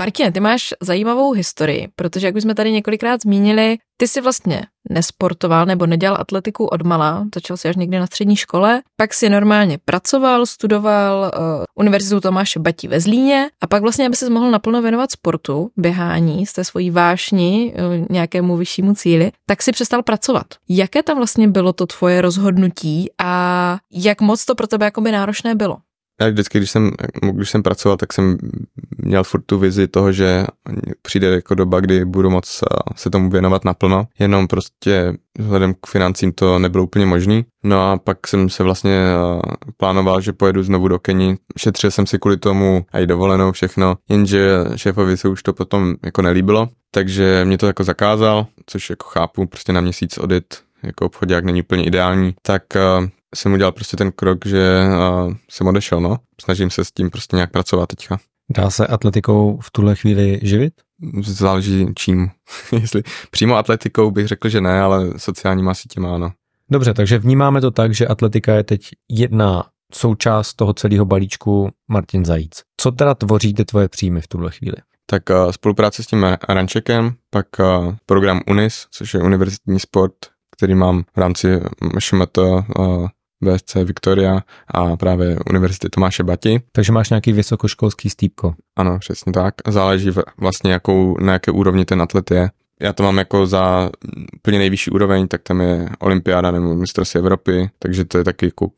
Martine, ty máš zajímavou historii, protože jak už jsme tady několikrát zmínili, ty jsi vlastně nesportoval nebo nedělal atletiku od mala, začal si až někdy na střední škole, pak si normálně pracoval, studoval uh, Univerzitu Tomáše Batí ve Zlíně a pak vlastně, aby se mohl naplno věnovat sportu, běhání, z té svojí vášni, uh, nějakému vyššímu cíli, tak si přestal pracovat. Jaké tam vlastně bylo to tvoje rozhodnutí a jak moc to pro tebe jako by náročné bylo? já vždycky, když jsem, když jsem pracoval, tak jsem měl furt tu vizi toho, že přijde jako doba, kdy budu moc eh, se tomu věnovat naplno, jenom prostě vzhledem k financím to nebylo úplně možné. No a pak jsem se vlastně eh, plánoval, že pojedu znovu do Keni. Šetřil jsem si kvůli tomu i dovolenou všechno, jenže šéfovi se už to potom jako nelíbilo, takže mě to jako zakázal, což jako chápu, prostě na měsíc odjet jako jak není úplně ideální, tak eh, jsem udělal prostě ten krok, že uh, jsem odešel, no. Snažím se s tím prostě nějak pracovat teďka. Dá se atletikou v tuhle chvíli živit? Záleží čím. Jestli přímo atletikou bych řekl, že ne, ale sociálníma sítěma ano. Dobře, takže vnímáme to tak, že atletika je teď jedna součást toho celého balíčku Martin Zajíc. Co teda tvoří ty tvoje příjmy v tuhle chvíli? Tak uh, spolupráce s tím Rančekem, pak uh, program UNIS, což je univerzitní sport, který mám v rámci MŠMT uh, VSC Victoria a právě Univerzity Tomáše Bati. Takže máš nějaký vysokoškolský stýpko. Ano, přesně tak. Záleží vlastně, jakou, na jaké úrovni ten atlet je já to mám jako za úplně nejvyšší úroveň, tak tam je olympiáda nebo mistrovství Evropy, takže to je taky jako,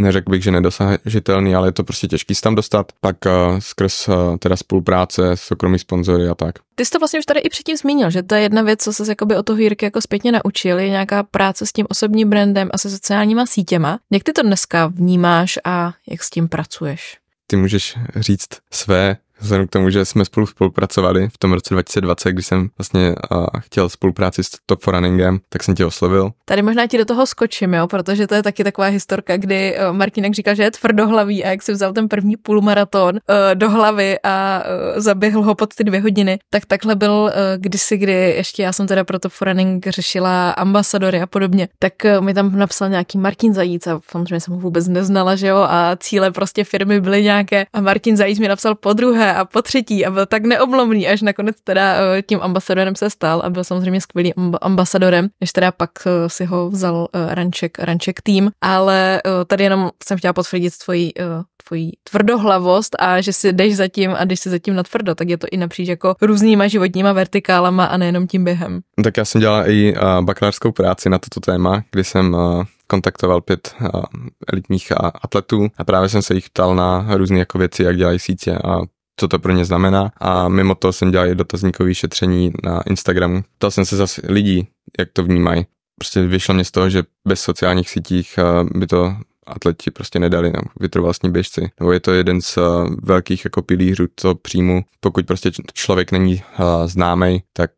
neřekl bych, že nedosažitelný, ale je to prostě těžký se tam dostat, pak uh, skrz uh, teda spolupráce, soukromí sponzory a tak. Ty jsi to vlastně už tady i předtím zmínil, že to je jedna věc, co se jakoby o toho Jirky jako zpětně naučili, nějaká práce s tím osobním brandem a se sociálníma sítěma. Jak ty to dneska vnímáš a jak s tím pracuješ? Ty můžeš říct své vzhledem k tomu, že jsme spolu spolupracovali v tom roce 2020, když jsem vlastně uh, chtěl spolupráci s Top for Runningem, tak jsem tě oslovil. Tady možná ti do toho skočím, jo, protože to je taky taková historka, kdy eh, Martinek říkal, že je tvrdohlavý a jak si vzal ten první půlmaraton uh, do hlavy a uh, zaběhl ho pod ty dvě hodiny, tak takhle byl uh, kdysi, kdy ještě já jsem teda pro Top for Running řešila ambasadory a podobně, tak uh, mi tam napsal nějaký Martin Zajíc a samozřejmě jsem ho vůbec neznala, že jo, a cíle prostě firmy byly nějaké a Martin Zajíc mi napsal po druhé a po třetí a byl tak neoblomný, až nakonec teda eh, tím ambasadorem se stal a byl samozřejmě skvělý ambasadorem, než teda pak eh, si ho vzal eh, Ranček, Ranček tým, ale tady jenom jsem chtěla potvrdit tvoji, tvoji tvrdohlavost a že si jdeš zatím a jdeš si zatím na tvrdo, tak je to i napříč jako různýma životníma vertikálama a nejenom tím během. No tak já jsem dělala i bakalářskou práci na toto téma, kdy jsem kontaktoval pět elitních atletů a právě jsem se jich ptal na různé jako věci, jak dělají sítě a co to pro ně znamená. A mimo to jsem dělal i dotazníkové šetření na Instagramu. Ptal jsem se zase lidí, jak to vnímají. Prostě vyšlo mě z toho, že bez sociálních sítích eh, by to atleti prostě nedali, no, vytrvalostní běžci. Nebo je to jeden z eh, velkých jako pilířů toho příjmu. Pokud prostě člověk není eh, známý, tak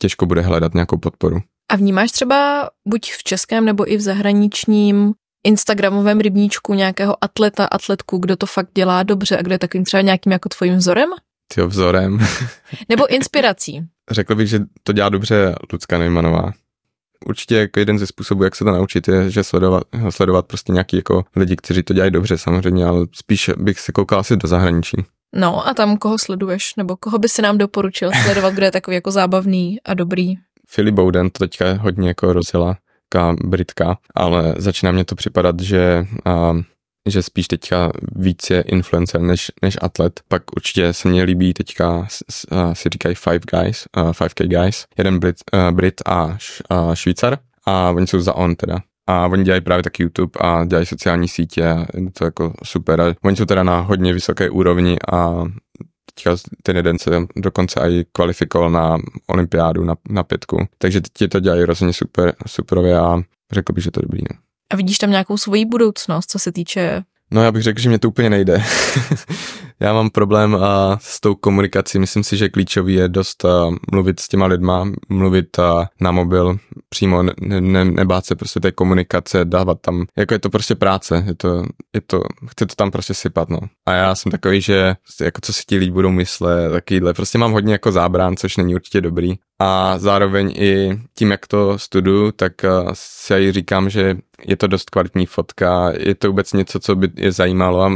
těžko bude hledat nějakou podporu. A vnímáš třeba buď v českém nebo i v zahraničním Instagramovém rybníčku nějakého atleta, atletku, kdo to fakt dělá dobře a kdo je takovým třeba nějakým jako tvojím vzorem? Tyjo, vzorem. Nebo inspirací. Řekl bych, že to dělá dobře Lucka Neumanová. Určitě jako jeden ze způsobů, jak se to naučit, je, že sledovat, sledovat prostě nějaký jako lidi, kteří to dělají dobře samozřejmě, ale spíš bych se koukal asi do zahraničí. No a tam koho sleduješ, nebo koho by si nám doporučil sledovat, kdo je takový jako zábavný a dobrý? Philip Bowden to teďka hodně jako rozjela. Britka, ale začíná mě to připadat, že a, že spíš teďka víc je influencer než, než atlet. Pak určitě se mně líbí teďka, a, si říkají Five Guys, a, Five k Guys, jeden Brit, a, Brit a š, a Švýcar a oni jsou za on teda. A oni dělají právě tak YouTube a dělají sociální sítě, je to jako super. A oni jsou teda na hodně vysoké úrovni a teďka ten jeden se dokonce i kvalifikoval na olympiádu na, na pětku. Takže ti to dělají rozhodně super, superově a řekl bych, že to je dobrý. No. A vidíš tam nějakou svoji budoucnost, co se týče No já bych řekl, že mě to úplně nejde. já mám problém a s tou komunikací. Myslím si, že klíčový je dost a, mluvit s těma lidma, mluvit a na mobil přímo, ne, ne, nebát se prostě té komunikace, dávat tam, jako je to prostě práce, je to, je to, chci to tam prostě sypat, no. A já jsem takový, že jako co si ti lidi budou myslet, takovýhle, prostě mám hodně jako zábrán, což není určitě dobrý. A zároveň i tím, jak to studuju, tak si i říkám, že je to dost kvalitní fotka, je to vůbec něco, co by je zajímalo a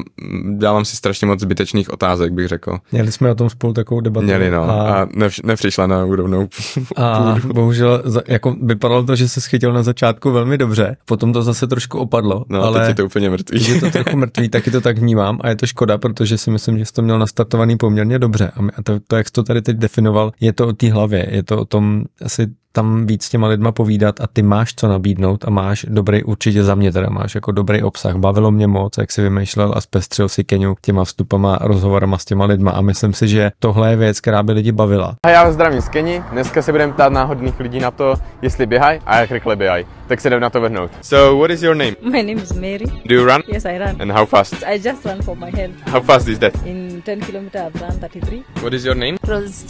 dávám si strašně moc zbytečných otázek, bych řekl. Měli jsme o tom spolu takovou debatu. Měli, no. A, a nevš, nepřišla na úrovnou A půdu. bohužel, jako vypadalo to, že se schytil na začátku velmi dobře, potom to zase trošku opadlo. No, ale teď je to úplně mrtvý. je to trochu mrtvý, taky to tak vnímám a je to škoda, protože si myslím, že jsi to měl nastartovaný poměrně dobře. A to, to jak jsi to tady teď definoval, je to o té hlavě, je to o tom asi tam víc s těma lidma povídat a ty máš co nabídnout a máš dobrý, určitě za mě teda máš jako dobrý obsah. Bavilo mě moc, jak si vymýšlel a zpestřil si Keňu těma vstupama, rozhovorama s těma lidma a myslím si, že tohle je věc, která by lidi bavila. A já zdravím z Keni, dneska se budeme ptát náhodných lidí na to, jestli běhají a jak rychle běhají. Tak se jdem na to vrhnout. So, what is your name? My name is Mary. Do you run? Yes, I run. And how fast? I just run for my health. How fast is that? In 10 km I run 33. What is your name? Rose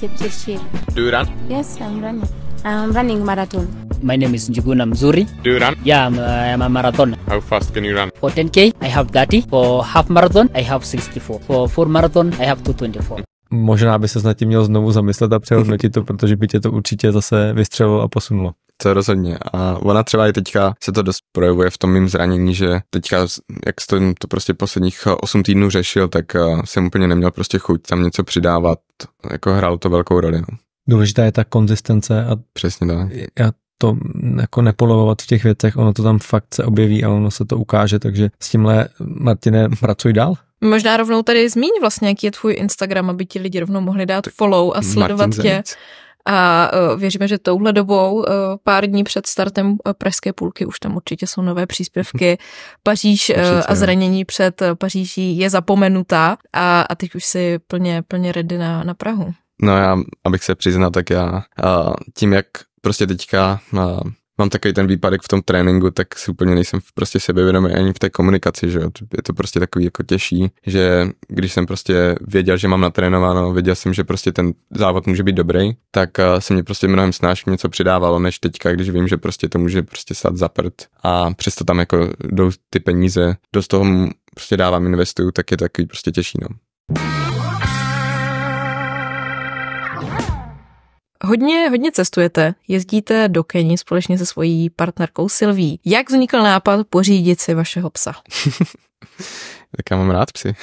Do you run? Yes, I'm running. I'm um, running marathon. My name is Njuguna Mzuri. Do you run? Yeah, I'm, uh, I'm a marathon. How fast can you run? For 10K, I have 30. For half marathon, I have 64. For full marathon, I have 224. Možná by se nad tím měl znovu zamyslet a přehodnotit to, protože by tě to určitě zase vystřelilo a posunulo. To rozhodně. A ona třeba i teďka se to dost projevuje v tom mým zranění, že teďka, jak jsem to prostě posledních 8 eh, týdnů řešil, tak eh, jsem úplně neměl prostě chuť tam něco přidávat. Jako hrál to velkou roli. No. Důležitá je ta konzistence a Přesně tak. Já to mm, jako nepolovovat v těch věcech, ono to tam fakt se objeví a ono se to ukáže, takže s tímhle, Martine, pracuj dál. Možná rovnou tady zmíň vlastně, jaký je tvůj Instagram, aby ti lidi rovnou mohli dát follow a sledovat tě. A e, věříme, že touhle dobou, e, pár dní před startem e, Pražské půlky, už tam určitě jsou nové příspěvky. Paříž a zranění před Paříží je zapomenutá a, a teď už si plně, plně ready na, na Prahu. No já, abych se přiznal, tak já a tím, jak prostě teďka a, mám takový ten výpadek v tom tréninku, tak si úplně nejsem prostě sebevědomý ani v té komunikaci, že Je to prostě takový jako těžší, že když jsem prostě věděl, že mám natrénováno, věděl jsem, že prostě ten závod může být dobrý, tak se mě prostě mnohem snáš něco přidávalo, než teďka, když vím, že prostě to může prostě stát za prd a přesto tam jako jdou ty peníze, dost toho prostě dávám, investuju, tak je takový prostě těžší, no. Hodně, hodně cestujete, jezdíte do Keni společně se svojí partnerkou Silví. Jak vznikl nápad pořídit si vašeho psa? Tak já mám rád psy.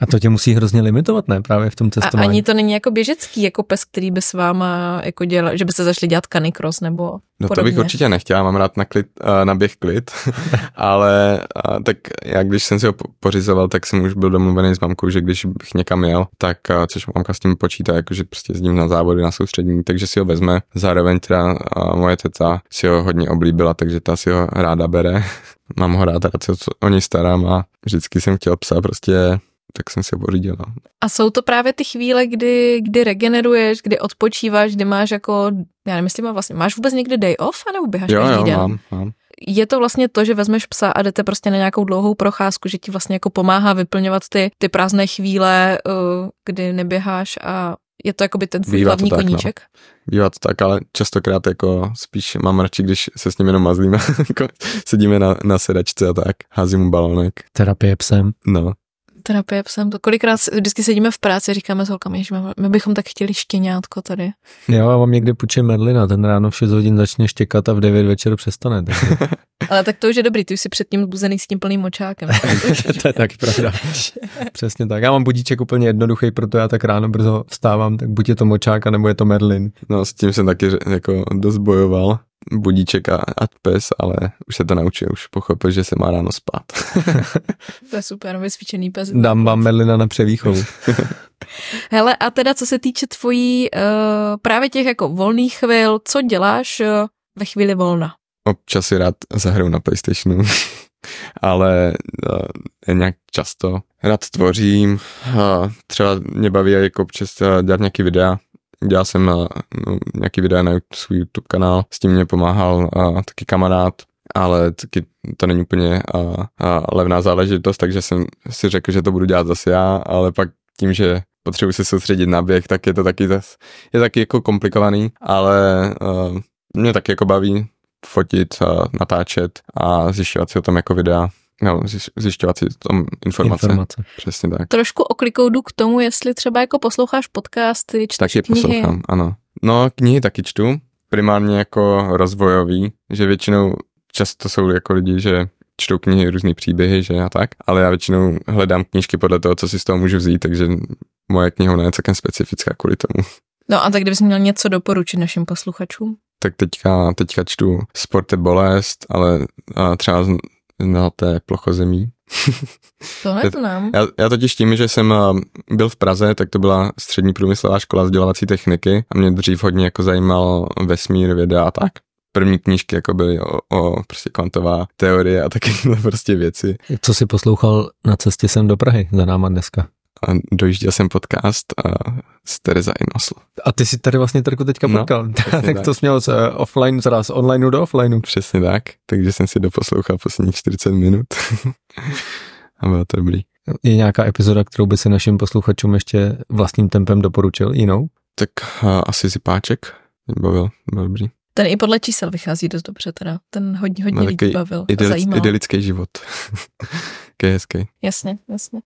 A to tě musí hrozně limitovat, ne? Právě v tom cestování. A ani to není jako běžecký, jako pes, který by s váma jako dělal, že by se zašli dělat kanikros nebo No podobně. to bych určitě nechtěl, mám rád na, klid, eh, na běh klid, ale eh, tak já když jsem si ho pořizoval, tak jsem už byl domluvený s mamkou, že když bych někam jel, tak eh, což mamka s tím počítá, jakože prostě s ním na závody, na soustředění, takže si ho vezme. Zároveň teda moje teta si ho hodně oblíbila, takže ta si ho ráda bere. Mám ho rád, rád se o něj starám a vždycky jsem chtěl potřeba psa prostě tak jsem si ho pořídil. No. A jsou to právě ty chvíle, kdy, kdy regeneruješ, kdy odpočíváš, kdy máš jako, já nemyslím, má vlastně, máš vůbec někdy day off, anebo běháš jo, každý jo, den? Mám, mám. Je to vlastně to, že vezmeš psa a jdete prostě na nějakou dlouhou procházku, že ti vlastně jako pomáhá vyplňovat ty, ty prázdné chvíle, eh, kdy neběháš a je to jakoby ten tvůj hlavní tak, no. koníček? No. Bývá to tak, ale častokrát jako spíš mám radši, když se s ním jenom mazlíme, jako sedíme na, na sedačce a tak, házím mu balonek. Terapie psem. No, terapie psem. To kolikrát vždycky sedíme v práci a říkáme s holkami, že my bychom tak chtěli štěňátko tady. Já vám někdy půjčím Merlina, ten ráno v 6 hodin začne štěkat a v 9 večer přestane. Ale tak to už je dobrý, ty už jsi předtím zbuzený s tím plným očákem. to je taky pravda. Přesně tak. Já mám budíček úplně jednoduchý, proto já tak ráno brzo vstávám, tak buď je to močák, nebo je to Merlin. No s tím jsem taky jako dost bojoval budíček a, a pes, ale už se to naučil, už pochopil, že se má ráno spát. to je super, vysvíčený pes. Dám vám Merlina na převýchovu. Hele, a teda co se týče tvojí uh, právě těch jako volných chvil, co děláš uh, ve chvíli volna? Občas si rád zahraju na Playstationu, ale uh, nějak často. Rád tvořím, uh, třeba mě baví jako občas uh, dělat nějaký videa, dělal jsem eh, no, nějaký videa na svůj YouTube kanál, s tím mě pomáhal a, eh, taky kamarád, ale taky to není úplně a, eh, a levná záležitost, takže jsem si řekl, že to budu dělat zase já, ale pak tím, že potřebuji se soustředit na běh, tak je to taky, zas, je taky jako komplikovaný, ale uh, mě taky jako baví fotit a natáčet a zjišťovat si o tom jako videa. No, zjišťovat si tam informace. informace. Přesně tak. Trošku oklikou jdu k tomu, jestli třeba jako posloucháš podcasty, čteš Taky knihy. poslouchám, ano. No, knihy taky čtu, primárně jako rozvojový, že většinou často jsou jako lidi, že čtou knihy, různé příběhy, že a tak, ale já většinou hledám knížky podle toho, co si z toho můžu vzít, takže moje knihovna je celkem specifická kvůli tomu. No a tak kdybys měl něco doporučit našim posluchačům? Tak teďka, teďka čtu Sport je bolest, ale třeba na té plochozemí. to nám. Já, já totiž tím, že jsem eh, byl v Praze, tak to byla střední průmyslová škola vzdělávací techniky a mě dřív hodně jako zajímal vesmír, věda a tak první knížky jako byly o, o prostě kvantová teorie a taky prostě věci. Co si poslouchal na cestě sem do Prahy za náma dneska? dojížděl jsem podcast z Tereza in Oslo. A ty jsi tady vlastně Terku teďka no, potkal. No, tak, tak to směl z uh, offline, zraz z onlineu do offlineu. Přesně tak, takže jsem si doposlouchal posledních 40 minut. a bylo to dobrý. Je nějaká epizoda, kterou by se našim posluchačům ještě vlastním tempem doporučil jinou? Tak uh, asi si páček, bavil, byl dobrý. Ten i podle čísel vychází dost dobře teda. Ten hodně, hodně lidí bavil. Idylic, Idylický život. je hezký. Jasně, jasně.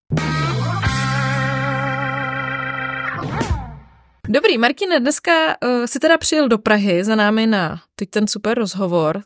Dobrý, Martine, dneska uh, si teda přijel do Prahy za námi na teď ten super rozhovor. Uh,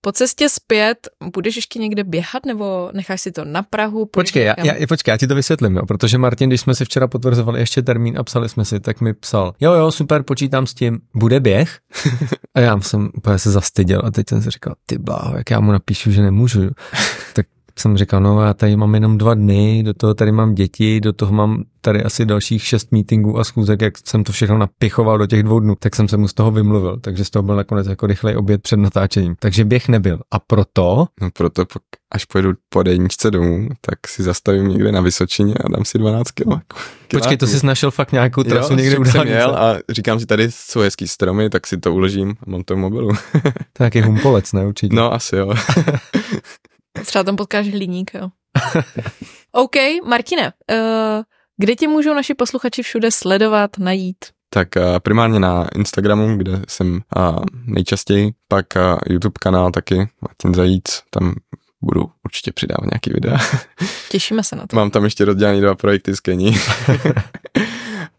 po cestě zpět budeš ještě někde běhat nebo necháš si to na Prahu? Počkej, já, já, počkej, já ti to vysvětlím, jo, protože Martin, když jsme si včera potvrzovali ještě termín a psali jsme si, tak mi psal, jo, jo, super, počítám s tím, bude běh? a já jsem úplně se zastyděl a teď jsem si říkal, ty bláho, jak já mu napíšu, že nemůžu. tak jsem říkal, no já tady mám jenom dva dny, do toho tady mám děti, do toho mám tady asi dalších šest meetingů a schůzek, jak jsem to všechno napichoval do těch dvou dnů, tak jsem se mu z toho vymluvil, takže z toho byl nakonec jako rychlej oběd před natáčením. Takže běh nebyl. A proto? No proto pak, až pojedu po deníčce domů, tak si zastavím někde na Vysočině a dám si 12 kiláků. Počkej, to jsi našel fakt nějakou trasu jo, někde u jsem jel a říkám si, tady jsou hezký stromy, tak si to uložím a mám to v mobilu. tak je humpolec, ne určitě. No asi jo. Třeba tam potkáš hliník, jo. OK, Martine, uh, kde tě můžou naši posluchači všude sledovat, najít? Tak eh, primárně na Instagramu, kde jsem eh, nejčastěji, pak YouTube kanál taky, Martin Zajíc, tam budu určitě přidávat nějaký videa. Těšíme se na to. Mám tam ještě rozdělaný dva projekty z Kení.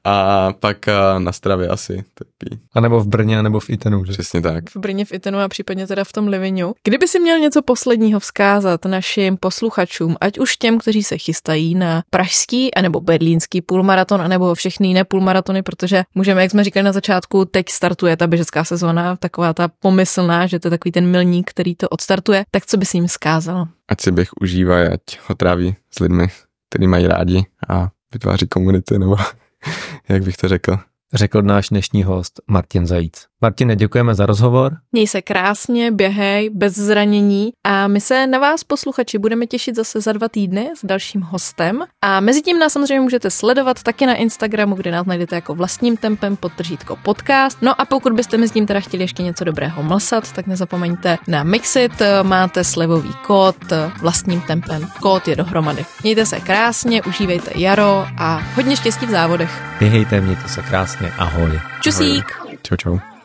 A pak eh, na Stravě asi taky. A nebo v Brně, nebo v Itenu, že? Přesně tak. V Brně, v Itenu a případně teda v tom Livinu. Kdyby si měl něco posledního vzkázat našim posluchačům, ať už těm, kteří se chystají na pražský anebo berlínský půlmaraton, anebo všechny jiné půlmaratony, protože můžeme, jak jsme říkali na začátku, teď startuje ta běžecká sezóna, taková ta pomyslná, že to je takový ten milník, který to odstartuje, tak co bys jim vzkázal? Ať si běh užívá, ať ho tráví s lidmi, který mají rádi a vytváří komunity nebo jak bych to řekl. Řekl náš dnešní host Martin Zajíc. Martine, děkujeme za rozhovor. Měj se krásně, běhej, bez zranění a my se na vás, posluchači, budeme těšit zase za dva týdny s dalším hostem. A mezi tím nás samozřejmě můžete sledovat taky na Instagramu, kde nás najdete jako vlastním tempem podtržítko podcast. No a pokud byste mezi tím teda chtěli ještě něco dobrého mlsat, tak nezapomeňte na Mixit, máte slevový kód vlastním tempem. Kód je dohromady. Mějte se krásně, užívejte jaro a hodně štěstí v závodech. Běhejte, mějte se krásně, ahoj. Čusík. Ahoj. Čau, čau.